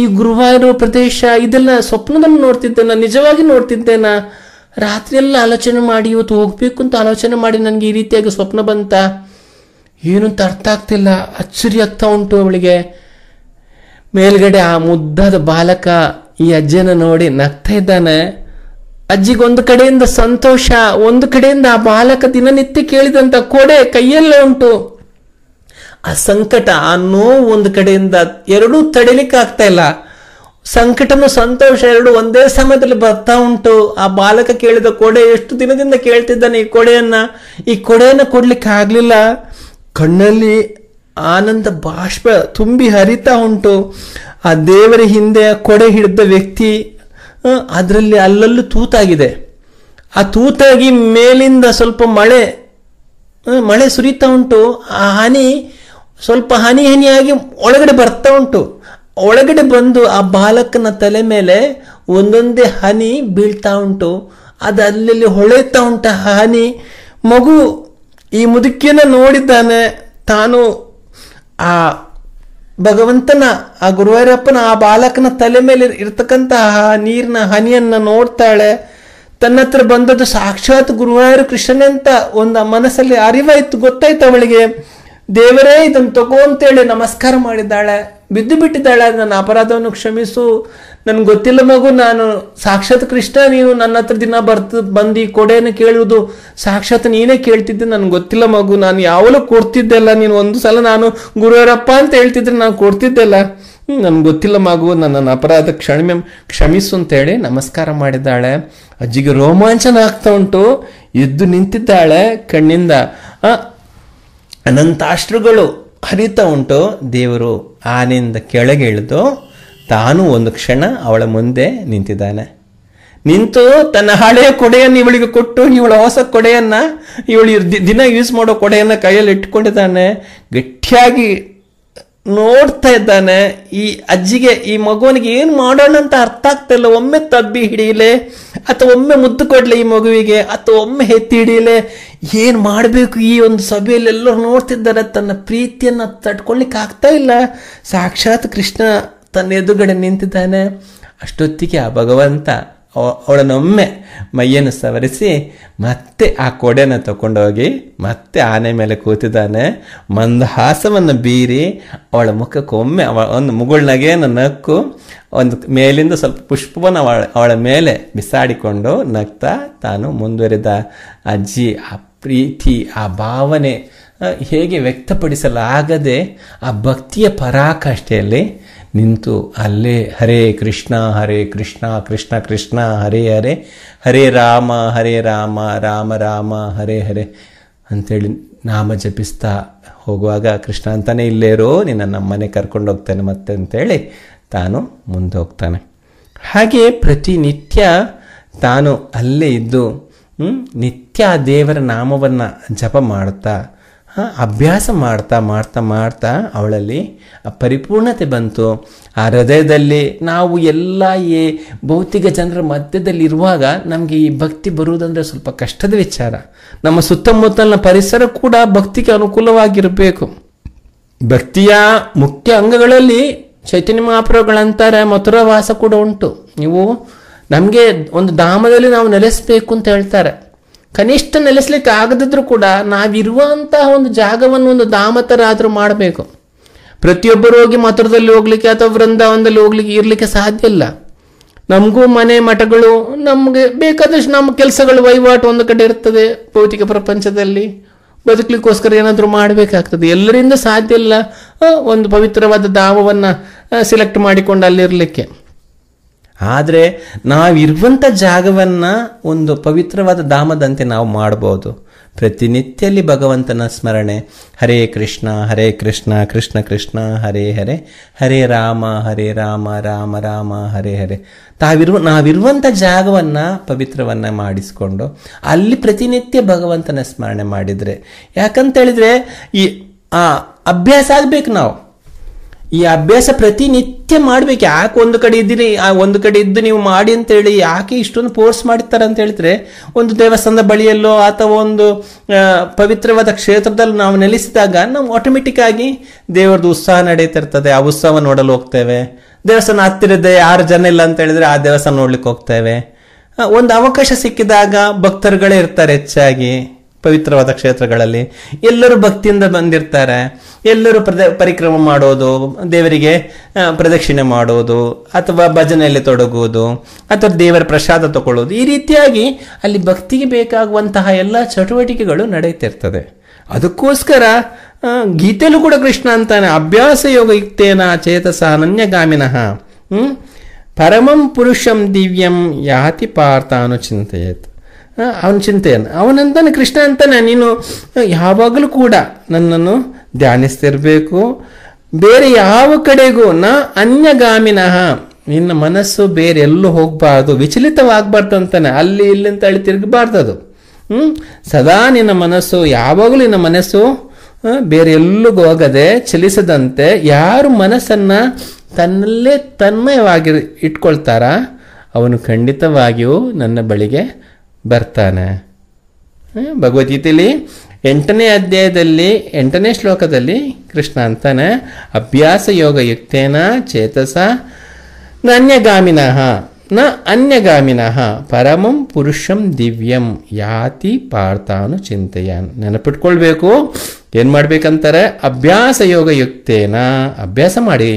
ಈ ಗುರುವಾಯೂರು ಪ್ರದೇಶ ಇದೆಲ್ಲ ಸ್ವಪ್ನದಲ್ಲಿ ನೋಡ್ತಿದ್ದೆ ನಾನು ನಿಜವಾಗಿ ನಾ ರಾತ್ರಿಯೆಲ್ಲ ಆಲೋಚನೆ ಮಾಡಿ ಇವತ್ತು ಹೋಗ್ಬೇಕು ಅಂತ ಆಲೋಚನೆ ಮಾಡಿ ನನಗೆ ಈ ರೀತಿಯಾಗಿ ಸ್ವಪ್ನ ಬಂತ ಏನು ಅಂತ ಅರ್ಥ ಆಗ್ತಿಲ್ಲ ಅಚ್ಚರಿ ಆಗ್ತಾ ಉಂಟು ಅವಳಿಗೆ ಮೇಲ್ಗಡೆ ಆ ಮುದ್ದಾದ ಬಾಲಕ ಈ ಅಜ್ಜನ ನೋಡಿ ನಗ್ತಾ ಇದ್ದಾನೆ ಅಜ್ಜಿಗೊಂದು ಕಡೆಯಿಂದ ಸಂತೋಷ ಒಂದು ಕಡೆಯಿಂದ ಆ ಬಾಲಕ ದಿನನಿತ್ಯ ಕೇಳಿದಂತ ಕೊಡೆ ಕೈಯಲ್ಲೇ ಉಂಟು ಆ ಸಂಕಟ ಆ ನೋವು ಒಂದು ಕಡೆಯಿಂದ ಎರಡೂ ತಡಿಲಿಕ್ಕೆ ಆಗ್ತಾ ಇಲ್ಲ ಸಂಕಟನು ಸಂತೋಷ ಎರಡು ಒಂದೇ ಸಮಯದಲ್ಲಿ ಬರ್ತಾ ಉಂಟು ಆ ಬಾಲಕ ಕೇಳಿದ ಕೊಡೆ ಎಷ್ಟು ದಿನದಿಂದ ಕೇಳ್ತಿದ್ದಾನೆ ಈ ಕೊಡೆಯನ್ನ ಈ ಕೊಡೆಯನ್ನ ಕೊಡ್ಲಿಕ್ಕೆ ಆಗ್ಲಿಲ್ಲ ಕಣ್ಣಲ್ಲಿ ಆನಂದ ಬಾಷ್ಪ ತುಂಬಿ ಹರಿತಾ ಉಂಟು ಆ ದೇವರ ಹಿಂದೆ ಕೊಡೆ ಹಿಡಿದ ವ್ಯಕ್ತಿ ಅದರಲ್ಲಿ ಅಲ್ಲಲ್ಲೂ ತೂತಾಗಿದೆ ಆ ತೂತಾಗಿ ಮೇಲಿಂದ ಸ್ವಲ್ಪ ಮಳೆ ಮಳೆ ಸುರಿತಾ ಉಂಟು ಆ ಹನಿ ಸ್ವಲ್ಪ ಹನಿ ಹನಿಯಾಗಿ ಒಳಗಡೆ ಬರ್ತಾ ಉಂಟು ಒಳಗಡೆ ಬಂದು ಆ ಬಾಲಕನ ತಲೆ ಮೇಲೆ ಒಂದೊಂದೇ ಹನಿ ಬೀಳ್ತಾ ಉಂಟು ಅದು ಅಲ್ಲಲ್ಲಿ ಹೊಳೆತಾ ಉಂಟ ಹನಿ ಮಗು ಈ ಮುದುಕಿಯನ್ನು ನೋಡಿದ್ದಾನೆ ತಾನು ಆ ಭಗವಂತನ ಆ ಗುರುವಾರಪ್ಪನ ಆ ಬಾಲಕನ ತಲೆ ಮೇಲೆ ಇರ್ತಕ್ಕಂತಹ ನೀರಿನ ಹನಿಯನ್ನ ನೋಡ್ತಾಳೆ ತನ್ನ ಹತ್ರ ಬಂದದ್ದು ಸಾಕ್ಷಾತ್ ಗುರುವಾಯೂರು ಕೃಷ್ಣನೇ ಅಂತ ಒಂದು ಮನಸ್ಸಲ್ಲಿ ಅರಿವಾಯ್ತು ಗೊತ್ತಾಯ್ತು ಅವಳಿಗೆ ದೇವರೇ ಇದನ್ನು ತಗೋ ಅಂತೇಳಿ ನಮಸ್ಕಾರ ಮಾಡಿದ್ದಾಳೆ ಬಿದ್ದು ಬಿಟ್ಟಿದ್ದಾಳೆ ನನ್ನ ಅಪರಾಧವನ್ನು ಕ್ಷಮಿಸು ನನ್ಗೆ ಗೊತ್ತಿಲ್ಲ ಮಗು ನಾನು ಸಾಕ್ಷಾತ್ ಕೃಷ್ಣ ನೀನು ನನ್ನ ಹತ್ರ ದಿನ ಬರ್ತ ಬಂದು ಕೊಡೆಯನ್ನು ಕೇಳುವುದು ಸಾಕ್ಷಾತ್ ನೀನೇ ಕೇಳ್ತಿದ್ದೆ ನನ್ಗೆ ಗೊತ್ತಿಲ್ಲ ಮಗು ನಾನು ಯಾವಾಗಲೂ ಕೊಡ್ತಿದ್ದೆಲ್ಲ ನೀನು ಒಂದು ಸಲ ನಾನು ಗುರುವರಪ್ಪ ಅಂತ ಹೇಳ್ತಿದ್ರೆ ನಾನು ಕೊಡ್ತಿದ್ದೆಲ್ಲ ನನ್ಗೆ ಗೊತ್ತಿಲ್ಲ ಮಗು ನನ್ನ ಅಪರಾಧ ಕ್ಷಮೆ ಕ್ಷಮಿಸು ಅಂತ ಹೇಳಿ ನಮಸ್ಕಾರ ಮಾಡಿದ್ದಾಳೆ ಅಜ್ಜಿಗೆ ರೋಮಾಂಚನ ಆಗ್ತಾ ಉಂಟು ಎದ್ದು ನಿಂತಿದ್ದಾಳೆ ಕಣ್ಣಿಂದ ಅನಂತಾಶ್ರುಗಳು ಹರಿತಾ ಉಂಟು ದೇವರು ಆನೆಯಿಂದ ಕೆಳಗೆ ಇಳಿದು ತಾನು ಒಂದು ಕ್ಷಣ ಅವಳ ಮುಂದೆ ನಿಂತಿದ್ದಾನೆ ನಿಂತು ತನ್ನ ಹಳೆಯ ಕೊಡೆಯನ್ನು ಇವಳಿಗೆ ಕೊಟ್ಟು ಇವಳ ಹೊಸ ಕೊಡೆಯನ್ನ ಇವಳು ದಿನ ಯೂಸ್ ಮಾಡೋ ಕೊಡೆಯನ್ನ ಕೈಯಲ್ಲಿ ಇಟ್ಕೊಂಡಿದ್ದಾನೆ ಗಟ್ಟಿಯಾಗಿ ನೋಡ್ತಾ ಇದ್ದಾನೆ ಈ ಅಜ್ಜಿಗೆ ಈ ಮಗುವನಿಗೆ ಏನು ಮಾಡೋಣ ಅಂತ ಅರ್ಥ ಆಗ್ತಾ ಇಲ್ಲ ಒಮ್ಮೆ ತಬ್ಬಿ ಹಿಡಿಯಲೆ ಅಥವಾ ಒಮ್ಮೆ ಮುದ್ದು ಕೊಡ್ಲೆ ಈ ಮಗುವಿಗೆ ಅಥವಾ ಒಮ್ಮೆ ಎತ್ತಿ ಹಿಡಿಯಲೆ ಏನು ಮಾಡಬೇಕು ಈ ಒಂದು ಸಭೆಯಲ್ಲಿ ಎಲ್ಲರೂ ನೋಡ್ತಿದ್ದಾರೆ ತನ್ನ ಪ್ರೀತಿಯನ್ನು ತಟ್ಕೊಳ್ಲಿಕ್ಕೆ ಆಗ್ತಾ ಇಲ್ಲ ಸಾಕ್ಷಾತ್ ಕೃಷ್ಣ ತನ್ನ ಎದುರುಗಡೆ ನಿಂತಿದ್ದಾನೆ ಅಷ್ಟೊತ್ತಿಗೆ ಆ ಭಗವಂತ ಅವಳನ್ನೊಮ್ಮೆ ಮೈಯನ್ನು ಸವರಿಸಿ ಮತ್ತೆ ಆ ಕೊಡೆನ ತಗೊಂಡೋಗಿ ಮತ್ತೆ ಆನೆ ಮೇಲೆ ಕೂತಿದ್ದಾನೆ ಮಂದಹಾಸವನ್ನು ಬೀರಿ ಅವಳ ಮುಖಕ್ಕೊಮ್ಮೆ ಅವಳ ಒಂದು ನಗೆಯನ್ನು ನಕ್ಕು ಒಂದು ಮೇಲಿಂದ ಸ್ವಲ್ಪ ಪುಷ್ಪವನ್ನು ಅವಳ ಅವಳ ಮೇಲೆ ಬಿಸಾಡಿಕೊಂಡು ನಗ್ತಾ ತಾನು ಮುಂದುವರಿದ ಅಜ್ಜಿ ಆ ಪ್ರೀತಿ ಆ ಭಾವನೆ ಹೇಗೆ ವ್ಯಕ್ತಪಡಿಸಲಾಗದೆ ಆ ಭಕ್ತಿಯ ಪರಾಕಾಷ್ಠೆಯಲ್ಲಿ ನಿಂತು ಅಲ್ಲೇ ಹರೇ ಕೃಷ್ಣ ಹರೇ ಕೃಷ್ಣ ಕೃಷ್ಣ ಕೃಷ್ಣ ಹರೇ ಹರೇ ಹರೇ ರಾಮ ಹರೇ ರಾಮ ರಾಮ ರಾಮ ಹರೇ ಹರೇ ಅಂಥೇಳಿ ನಾಮ ಜಪಿಸ್ತಾ ಹೋಗುವಾಗ ಕೃಷ್ಣ ಅಂತಾನೆ ಇಲ್ಲೇ ಇರೋ ನಿನ್ನ ನಮ್ಮನೆ ಕರ್ಕೊಂಡು ಹೋಗ್ತಾನೆ ಮತ್ತೆ ಅಂತೇಳಿ ತಾನು ಮುಂದೆ ಹೋಗ್ತಾನೆ ಹಾಗೆ ಪ್ರತಿನಿತ್ಯ ತಾನು ಅಲ್ಲೇ ಇದ್ದು ನಿತ್ಯ ದೇವರ ನಾಮವನ್ನು ಜಪ ಮಾಡ್ತಾ ಅಭ್ಯಾಸ ಮಾಡ್ತಾ ಮಾಡ್ತಾ ಮಾಡ್ತಾ ಅವಳಲ್ಲಿ ಆ ಪರಿಪೂರ್ಣತೆ ಬಂತು ಆ ಹೃದಯದಲ್ಲಿ ನಾವು ಎಲ್ಲ ಈ ಭೌತಿಕ ಜನರ ಮಧ್ಯದಲ್ಲಿ ಇರುವಾಗ ನಮಗೆ ಈ ಭಕ್ತಿ ಬರುವುದಂದರೆ ಸ್ವಲ್ಪ ಕಷ್ಟದ ವಿಚಾರ ನಮ್ಮ ಸುತ್ತಮುತ್ತಲಿನ ಪರಿಸರ ಕೂಡ ಭಕ್ತಿಗೆ ಅನುಕೂಲವಾಗಿರಬೇಕು ಭಕ್ತಿಯ ಮುಖ್ಯ ಅಂಗಗಳಲ್ಲಿ ಚೈತನ್ಯ ಮಥುರಾ ವಾಸ ಕೂಡ ಉಂಟು ನೀವು ನಮಗೆ ಒಂದು ಧಾಮದಲ್ಲಿ ನಾವು ನೆಲೆಸಬೇಕು ಅಂತ ಹೇಳ್ತಾರೆ ಕನಿಷ್ಠ ನೆಲೆಸಲಿಕ್ಕೆ ಆಗದಿದ್ರು ಕೂಡ ನಾವಿರುವಂತಹ ಒಂದು ಜಾಗವನ್ನು ಒಂದು ದಾಮತರ ಥರ ಆದರೂ ಮಾಡಬೇಕು ಪ್ರತಿಯೊಬ್ಬರು ಹೋಗಿ ಮಥುರದಲ್ಲಿ ಹೋಗ್ಲಿಕ್ಕೆ ಅಥವಾ ವೃಂದಾವನದಲ್ಲಿ ಹೋಗ್ಲಿಕ್ಕೆ ಇರಲಿಕ್ಕೆ ಸಾಧ್ಯ ಇಲ್ಲ ನಮಗೂ ಮನೆ ಮಠಗಳು ನಮಗೆ ಬೇಕಾದಷ್ಟು ನಮ್ಮ ಕೆಲಸಗಳು ವಹಿವಾಟು ಒಂದು ಕಡೆ ಇರ್ತದೆ ಭೌತಿಕ ಪ್ರಪಂಚದಲ್ಲಿ ಬದುಕಲಿಕ್ಕೋಸ್ಕರ ಏನಾದರೂ ಮಾಡಬೇಕಾಗ್ತದೆ ಎಲ್ಲರಿಂದ ಸಾಧ್ಯ ಇಲ್ಲ ಒಂದು ಪವಿತ್ರವಾದ ಧಾಮವನ್ನು ಸೆಲೆಕ್ಟ್ ಮಾಡಿಕೊಂಡು ಅಲ್ಲಿರಲಿಕ್ಕೆ ಆದರೆ ನಾವಿರುವಂಥ ಜಾಗವನ್ನು ಒಂದು ಪವಿತ್ರವಾದ ಧಾಮದಂತೆ ನಾವು ಮಾಡ್ಬೋದು ಪ್ರತಿನಿತ್ಯಲ್ಲಿ ಭಗವಂತನ ಸ್ಮರಣೆ ಹರೇ ಕೃಷ್ಣ ಹರೇ ಕೃಷ್ಣ ಕೃಷ್ಣ ಕೃಷ್ಣ ಹರೇ ಹರೇ ಹರೇ ರಾಮ ಹರೇ ರಾಮ ರಾಮ ರಾಮ ಹರೇ ಹರೇ ತಾವಿರುವ ನಾವಿರುವಂಥ ಜಾಗವನ್ನು ಪವಿತ್ರವನ್ನು ಮಾಡಿಸಿಕೊಂಡು ಅಲ್ಲಿ ಪ್ರತಿನಿತ್ಯ ಭಗವಂತನ ಸ್ಮರಣೆ ಮಾಡಿದರೆ ಯಾಕಂತೇಳಿದರೆ ಈ ಆ ಅಭ್ಯಾಸ ಆಗಬೇಕು ನಾವು ಈ ಅಭ್ಯಾಸ ಪ್ರತಿನಿತ್ಯ ನಿತ್ಯ ಮಾಡ್ಬೇಕು ಯಾಕೆ ಒಂದು ಕಡೆ ಇದ್ದೀನಿ ಆ ಒಂದು ಕಡೆ ಇದ್ದು ನೀವು ಮಾಡಿ ಅಂತೇಳಿ ಯಾಕೆ ಇಷ್ಟೊಂದು ಫೋರ್ಸ್ ಮಾಡಿರ್ತಾರೆ ಅಂತ ಹೇಳಿದ್ರೆ ಒಂದು ದೇವಸ್ಥಾನದ ಬಳಿಯಲ್ಲೋ ಅಥವಾ ಒಂದು ಪವಿತ್ರವಾದ ಕ್ಷೇತ್ರದಲ್ಲಿ ನಾವು ನೆಲೆಸಿದಾಗ ನಾವು ಆಟೋಮೆಟಿಕ್ ಆಗಿ ದೇವರದ್ದು ಉತ್ಸಾಹ ನಡೀತಾ ಆ ಉತ್ಸವ ನೋಡಲು ಹೋಗ್ತೇವೆ ದೇವಸ್ಥಾನ ಹತ್ತಿರದ ಯಾರು ಜನ ಇಲ್ಲ ಅಂತ ಹೇಳಿದ್ರೆ ಆ ದೇವಸ್ಥಾನ ನೋಡ್ಲಿಕ್ಕೆ ಹೋಗ್ತೇವೆ ಒಂದು ಅವಕಾಶ ಸಿಕ್ಕಿದಾಗ ಭಕ್ತರುಗಳೇ ಇರ್ತಾರೆ ಹೆಚ್ಚಾಗಿ ಪವಿತ್ರವಾದ ಕ್ಷೇತ್ರಗಳಲ್ಲಿ ಎಲ್ಲರೂ ಭಕ್ತಿಯಿಂದ ಬಂದಿರ್ತಾರೆ ಎಲ್ಲರೂ ಪ್ರದ ಪರಿಕ್ರಮ ಮಾಡೋದು ದೇವರಿಗೆ ಪ್ರದಕ್ಷಿಣೆ ಮಾಡೋದು ಅಥವಾ ಭಜನೆಯಲ್ಲಿ ತೊಡಗುವುದು ಅಥವಾ ದೇವರ ಪ್ರಸಾದ ತಗೊಳ್ಳೋದು ಈ ರೀತಿಯಾಗಿ ಅಲ್ಲಿ ಭಕ್ತಿಗೆ ಬೇಕಾಗುವಂತಹ ಎಲ್ಲ ಚಟುವಟಿಕೆಗಳು ನಡೆಯುತ್ತಿರ್ತದೆ ಅದಕ್ಕೋಸ್ಕರ ಗೀತೆಯಲ್ಲೂ ಕೂಡ ಕೃಷ್ಣ ಅಂತಾನೆ ಅಭ್ಯಾಸ ಯೋಗಯುಕ್ತೇನ ಚೇತಸ ಹ್ಞೂ ಪರಮಂ ಪುರುಷಂ ದಿವ್ಯಂ ಯಾತಿ ಪಾರ್ಥಾನು ಚಿಂತೆಯಿತು ಅವನ ಚಿಂತೆಯನ್ನು ಅವನಂತಾನೆ ಕೃಷ್ಣ ಅಂತಾನೆ ನೀನು ಯಾವಾಗಲೂ ಕೂಡ ನನ್ನನ್ನು ಧ್ಯಾನಿಸ್ತಿರಬೇಕು ಬೇರೆ ಯಾವ ಕಡೆಗೂ ನ ಅನ್ಯಗಾಮಿನಃ ನಿನ್ನ ಮನಸ್ಸು ಬೇರೆ ಎಲ್ಲೂ ಹೋಗಬಾರ್ದು ವಿಚಲಿತವಾಗಬಾರ್ದು ಅಂತಾನೆ ಅಲ್ಲಿ ಇಲ್ಲಿ ಅಂತ ಹೇಳಿ ತಿರುಗಬಾರ್ದು ಅದು ಹ್ಞೂ ಸದಾ ನಿನ್ನ ಮನಸ್ಸು ಯಾವಾಗಲೂ ನಿನ್ನ ಮನಸ್ಸು ಬೇರೆ ಎಲ್ಲೂ ಹೋಗದೆ ಚಲಿಸದಂತೆ ಯಾರು ಮನಸ್ಸನ್ನು ತನ್ನಲ್ಲೇ ತನ್ಮಯವಾಗಿ ಇಟ್ಕೊಳ್ತಾರ ಅವನು ಖಂಡಿತವಾಗಿಯೂ ನನ್ನ ಬಳಿಗೆ ಬರ್ತಾನೆ ಭಗವದ್ಗೀತೆಯಲ್ಲಿ ಎಂಟನೇ ಅಧ್ಯಾಯದಲ್ಲಿ ಎಂಟನೇ ಶ್ಲೋಕದಲ್ಲಿ ಕೃಷ್ಣ ಅಂತಾನೆ ಅಭ್ಯಾಸ ಯೋಗ ಯುಕ್ತೇನ ಚೇತಸ ನಾನ್ಯಗಾಮಿನಃ ನ ಅನ್ಯಗಾಮಿನಃ ಪರಮಂ ಪುರುಷಂ ದಿವ್ಯಂ ಯಾತಿ ಪಾರ್ಥಾನು ಚಿಂತೆಯ ನೆನಪಿಟ್ಕೊಳ್ಬೇಕು ಏನು ಮಾಡ್ಬೇಕಂತಾರೆ ಅಭ್ಯಾಸ ಯೋಗ ಯುಕ್ತೇನ ಅಭ್ಯಾಸ ಮಾಡಿ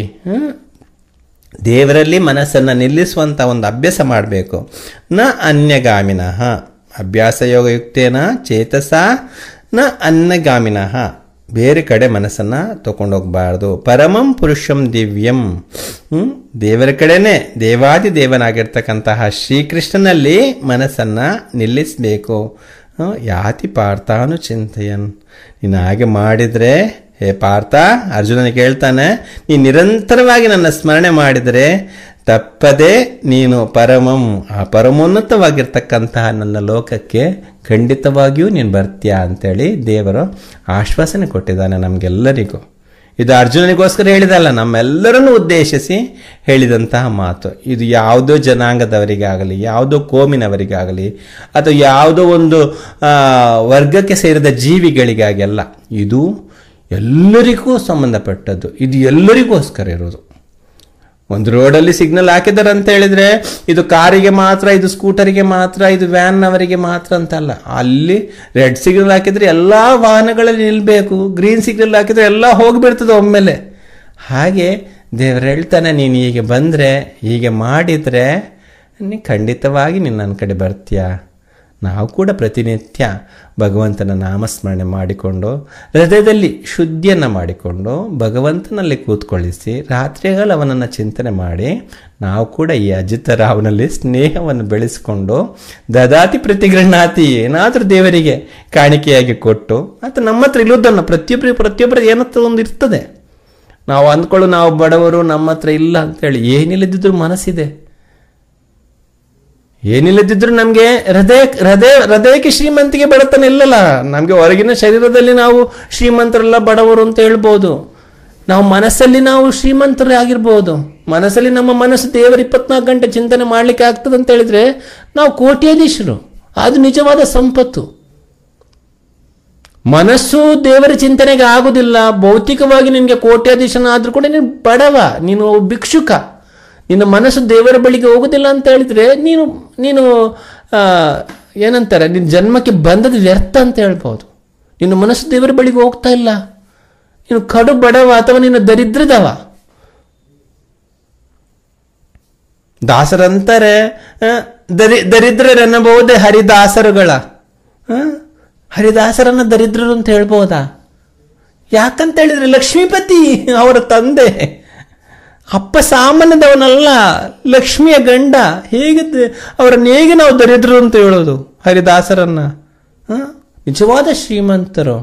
ದೇವರಲ್ಲಿ ಮನಸ್ಸನ್ನು ನಿಲ್ಲಿಸುವಂಥ ಒಂದು ಅಭ್ಯಾಸ ಮಾಡಬೇಕು ನ ಅನ್ಯಗಾಮಿನಃ ಅಭ್ಯಾಸ ಯೋಗಯುಕ್ತೇನ ಚೇತಸ ನ ಅನ್ನಗಾಮಿನಃ ಬೇರೆ ಕಡೆ ಮನಸ್ಸನ್ನು ತಗೊಂಡೋಗ್ಬಾರ್ದು ಪರಮಂ ಪುರುಷಂ ದಿವ್ಯಂ ದೇವರ ಕಡೆನೇ ದೇವಾದಿ ದೇವನಾಗಿರ್ತಕ್ಕಂತಹ ಶ್ರೀಕೃಷ್ಣನಲ್ಲಿ ಮನಸ್ಸನ್ನು ನಿಲ್ಲಿಸಬೇಕು ಯಾತಿ ಪಾರ್ಥಾನು ಚಿಂತೆಯನ್ ನೀನು ಹಾಗೆ ಮಾಡಿದರೆ ಹೇ ಪಾರ್ಥ ಅರ್ಜುನನಿಗೆ ಹೇಳ್ತಾನೆ ನೀ ನಿರಂತರವಾಗಿ ನನ್ನ ಸ್ಮರಣೆ ಮಾಡಿದರೆ ತಪ್ಪದೆ ನೀನು ಪರಮಂ ಆ ಪರಮೋನ್ನತವಾಗಿರ್ತಕ್ಕಂತಹ ನನ್ನ ಲೋಕಕ್ಕೆ ಖಂಡಿತವಾಗಿಯೂ ನೀನು ಬರ್ತೀಯಾ ಅಂತೇಳಿ ದೇವರು ಆಶ್ವಾಸನೆ ಕೊಟ್ಟಿದ್ದಾನೆ ನಮಗೆಲ್ಲರಿಗೂ ಇದು ಅರ್ಜುನನಿಗೋಸ್ಕರ ಹೇಳಿದಲ್ಲ ನಮ್ಮೆಲ್ಲರನ್ನು ಉದ್ದೇಶಿಸಿ ಹೇಳಿದಂತಹ ಮಾತು ಇದು ಯಾವುದೋ ಜನಾಂಗದವರಿಗಾಗಲಿ ಯಾವುದೋ ಕೋಮಿನವರಿಗಾಗಲಿ ಅಥವಾ ಯಾವುದೋ ಒಂದು ವರ್ಗಕ್ಕೆ ಸೇರಿದ ಜೀವಿಗಳಿಗಾಗೆಲ್ಲ ಇದು ಎಲ್ಲರಿಗೂ ಸಂಬಂಧಪಟ್ಟದ್ದು ಇದು ಎಲ್ಲರಿಗೋಸ್ಕರ ಇರೋದು ಒಂದು ರೋಡಲ್ಲಿ ಸಿಗ್ನಲ್ ಹಾಕಿದ್ದಾರೆ ಅಂತ ಹೇಳಿದರೆ ಇದು ಕಾರಿಗೆ ಮಾತ್ರ ಇದು ಸ್ಕೂಟರಿಗೆ ಮಾತ್ರ ಇದು ವ್ಯಾನ್ ಅವರಿಗೆ ಮಾತ್ರ ಅಂತಲ್ಲ ಅಲ್ಲಿ ರೆಡ್ ಸಿಗ್ನಲ್ ಹಾಕಿದರೆ ಎಲ್ಲ ವಾಹನಗಳಲ್ಲಿ ನಿಲ್ಲಬೇಕು ಗ್ರೀನ್ ಸಿಗ್ನಲ್ ಹಾಕಿದರೆ ಎಲ್ಲ ಹೋಗಿಬಿಡ್ತದೆ ಒಮ್ಮೆಲೆ ಹಾಗೆ ದೇವರು ಹೇಳ್ತಾನೆ ನೀನು ಹೀಗೆ ಬಂದರೆ ಹೀಗೆ ಮಾಡಿದರೆ ನೀ ಖಂಡಿತವಾಗಿ ನೀನು ನನ್ನ ಕಡೆ ಬರ್ತೀಯಾ ನಾವು ಕೂಡ ಪ್ರತಿನಿತ್ಯ ಭಗವಂತನ ನಾಮಸ್ಮರಣೆ ಮಾಡಿಕೊಂಡು ಹೃದಯದಲ್ಲಿ ಶುದ್ಧಿಯನ್ನು ಮಾಡಿಕೊಂಡು ಭಗವಂತನಲ್ಲಿ ಕೂತ್ಕೊಳ್ಳಿಸಿ ರಾತ್ರಿಗಳು ಅವನನ್ನು ಚಿಂತನೆ ಮಾಡಿ ನಾವು ಕೂಡ ಈ ಅಜಿತರಾವನಲ್ಲಿ ಸ್ನೇಹವನ್ನು ಬೆಳೆಸಿಕೊಂಡು ದದಾತಿ ಪ್ರತಿಗೃಹಾತಿ ಏನಾದರೂ ದೇವರಿಗೆ ಕಾಣಿಕೆಯಾಗಿ ಕೊಟ್ಟು ಮತ್ತು ನಮ್ಮ ಹತ್ರ ಇಲ್ಲದನ್ನು ಪ್ರತಿಯೊಬ್ಬರು ಪ್ರತಿಯೊಬ್ಬರ ಏನತ್ರ ಒಂದು ಇರ್ತದೆ ನಾವು ಅಂದ್ಕೊಳ್ಳು ನಾವು ಬಡವರು ನಮ್ಮ ಹತ್ರ ಇಲ್ಲ ಅಂತೇಳಿ ಏನಿಲ್ಲದಿದ್ರು ಮನಸ್ಸಿದೆ ಏನಿಲ್ಲದಿದ್ರು ನಮಗೆ ಹೃದಯ ಹೃದಯ ಹೃದಯಕ್ಕೆ ಶ್ರೀಮಂತಿಗೆ ಬಡತನ ಇಲ್ಲಲ್ಲ ನಮಗೆ ಹೊರಗಿನ ಶರೀರದಲ್ಲಿ ನಾವು ಶ್ರೀಮಂತರಲ್ಲ ಬಡವರು ಅಂತ ಹೇಳ್ಬೋದು ನಾವು ಮನಸ್ಸಲ್ಲಿ ನಾವು ಶ್ರೀಮಂತರೇ ಆಗಿರ್ಬೋದು ಮನಸ್ಸಲ್ಲಿ ನಮ್ಮ ಮನಸ್ಸು ದೇವರ ಇಪ್ಪತ್ನಾಲ್ಕು ಗಂಟೆ ಚಿಂತನೆ ಮಾಡಲಿಕ್ಕೆ ಆಗ್ತದೆ ಅಂತ ಹೇಳಿದ್ರೆ ನಾವು ಕೋಟ್ಯಾಧೀಶರು ಅದು ನಿಜವಾದ ಸಂಪತ್ತು ಮನಸ್ಸು ದೇವರ ಚಿಂತನೆಗೆ ಆಗುದಿಲ್ಲ ಭೌತಿಕವಾಗಿ ನಿನಗೆ ಕೋಟ್ಯಾಧೀಶನ ಆದರೂ ಕೂಡ ನೀನು ಬಡವ ನೀನು ಭಿಕ್ಷುಕ ನಿನ್ನ ಮನಸ್ಸು ದೇವರ ಬಳಿಗೆ ಹೋಗೋದಿಲ್ಲ ಅಂತ ಹೇಳಿದ್ರೆ ನೀನು ನೀನು ಏನಂತಾರೆ ನಿನ್ನ ಜನ್ಮಕ್ಕೆ ಬಂದದ್ದು ವ್ಯರ್ಥ ಅಂತ ಹೇಳ್ಬೋದು ನಿನ್ನ ಮನಸ್ಸು ದೇವರ ಬಳಿಗೆ ಹೋಗ್ತಾ ಇಲ್ಲ ನೀನು ಕಡು ಬಡವ ಅಥವಾ ನಿನ್ನ ದರಿದ್ರದವ ದಾಸರಂತಾರೆ ದರಿ ದರಿದ್ರರೆನ್ನಬಹುದೇ ಹರಿದಾಸರುಗಳ ಹರಿದಾಸರನ್ನ ದರಿದ್ರರು ಅಂತ ಹೇಳ್ಬೋದಾ ಯಾಕಂತ ಹೇಳಿದ್ರೆ ಲಕ್ಷ್ಮೀಪತಿ ಅವರ ತಂದೆ ಅಪ್ಪ ಸಾಮಾನ್ಯದವನಲ್ಲ ಲಕ್ಷ್ಮಿಯ ಗಂಡ ಹೇಗೆ ಅವರನ್ನು ಹೇಗೆ ನಾವು ದರಿದ್ರು ಅಂತ ಹೇಳೋದು ಹರಿದಾಸರನ್ನ ನಿಜವಾದ ಶ್ರೀಮಂತರು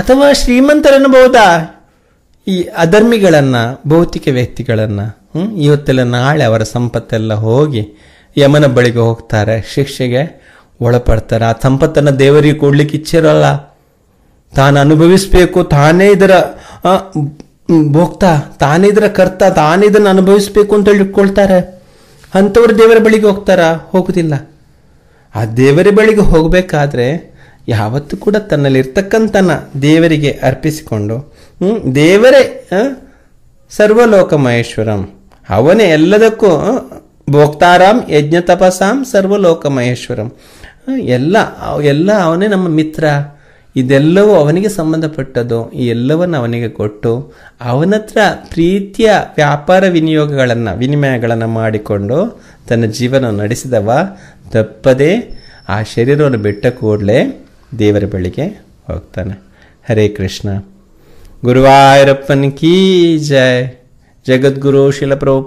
ಅಥವಾ ಶ್ರೀಮಂತರನ್ನಬಹುದಾ ಈ ಅಧರ್ಮಿಗಳನ್ನ ಭೌತಿಕ ವ್ಯಕ್ತಿಗಳನ್ನ ಹ್ಮ್ ಇವತ್ತೆಲ್ಲ ನಾಳೆ ಅವರ ಸಂಪತ್ತೆಲ್ಲ ಹೋಗಿ ಯಮನ ಬಳಿಗೆ ಹೋಗ್ತಾರೆ ಶಿಕ್ಷೆಗೆ ಒಳಪಡ್ತಾರೆ ಆ ಸಂಪತ್ತನ್ನು ದೇವರಿಗೆ ಕೊಡ್ಲಿಕ್ಕೆ ಇಚ್ಛೆ ತಾನು ಅನುಭವಿಸಬೇಕು ತಾನೇ ಇದರ ಭೋಗ್ತಾ ತಾನೇ ಇದರ ಕರ್ತ ತಾನೇ ಇದನ್ನು ಅನುಭವಿಸಬೇಕು ಅಂತ ಹೇಳಿಕೊಳ್ತಾರೆ ಅಂಥವ್ರು ದೇವರ ಬಳಿಗೆ ಹೋಗ್ತಾರಾ ಹೋಗುದಿಲ್ಲ ಆ ದೇವರ ಬಳಿಗೆ ಹೋಗಬೇಕಾದ್ರೆ ಯಾವತ್ತೂ ಕೂಡ ತನ್ನಲ್ಲಿರ್ತಕ್ಕಂಥನ ದೇವರಿಗೆ ಅರ್ಪಿಸಿಕೊಂಡು ದೇವರೇ ಸರ್ವಲೋಕ ಮಹೇಶ್ವರಂ ಅವನೇ ಎಲ್ಲದಕ್ಕೂ ಭೋಕ್ತಾರಾಮ್ ಯಜ್ಞ ತಪಸಾಂ ಸರ್ವಲೋಕ ಮಹೇಶ್ವರಂ ಎಲ್ಲ ಎಲ್ಲ ಅವನೇ ನಮ್ಮ ಮಿತ್ರ ಇದೆಲ್ಲವೂ ಅವನಿಗೆ ಸಂಬಂಧಪಟ್ಟದ್ದು ಈ ಎಲ್ಲವನ್ನು ಅವನಿಗೆ ಕೊಟ್ಟು ಅವನತ್ರ ಪ್ರೀತಿಯ ವ್ಯಾಪಾರ ವಿನಿಯೋಗಗಳನ್ನು ವಿನಿಮಯಗಳನ್ನು ಮಾಡಿಕೊಂಡು ತನ್ನ ಜೀವನ ನಡೆಸಿದವ ತಪ್ಪದೇ ಆ ಶರೀರವನ್ನು ಬಿಟ್ಟ ಕೂಡಲೇ ದೇವರ ಬಳಿಗೆ ಹೋಗ್ತಾನೆ ಹರೇ ಕೃಷ್ಣ ಗುರುವಾಯೂರಪ್ಪನ್ ಕೀ ಜಯ ಜಗದ್ಗುರು ಶಿಲಪ್ರಭು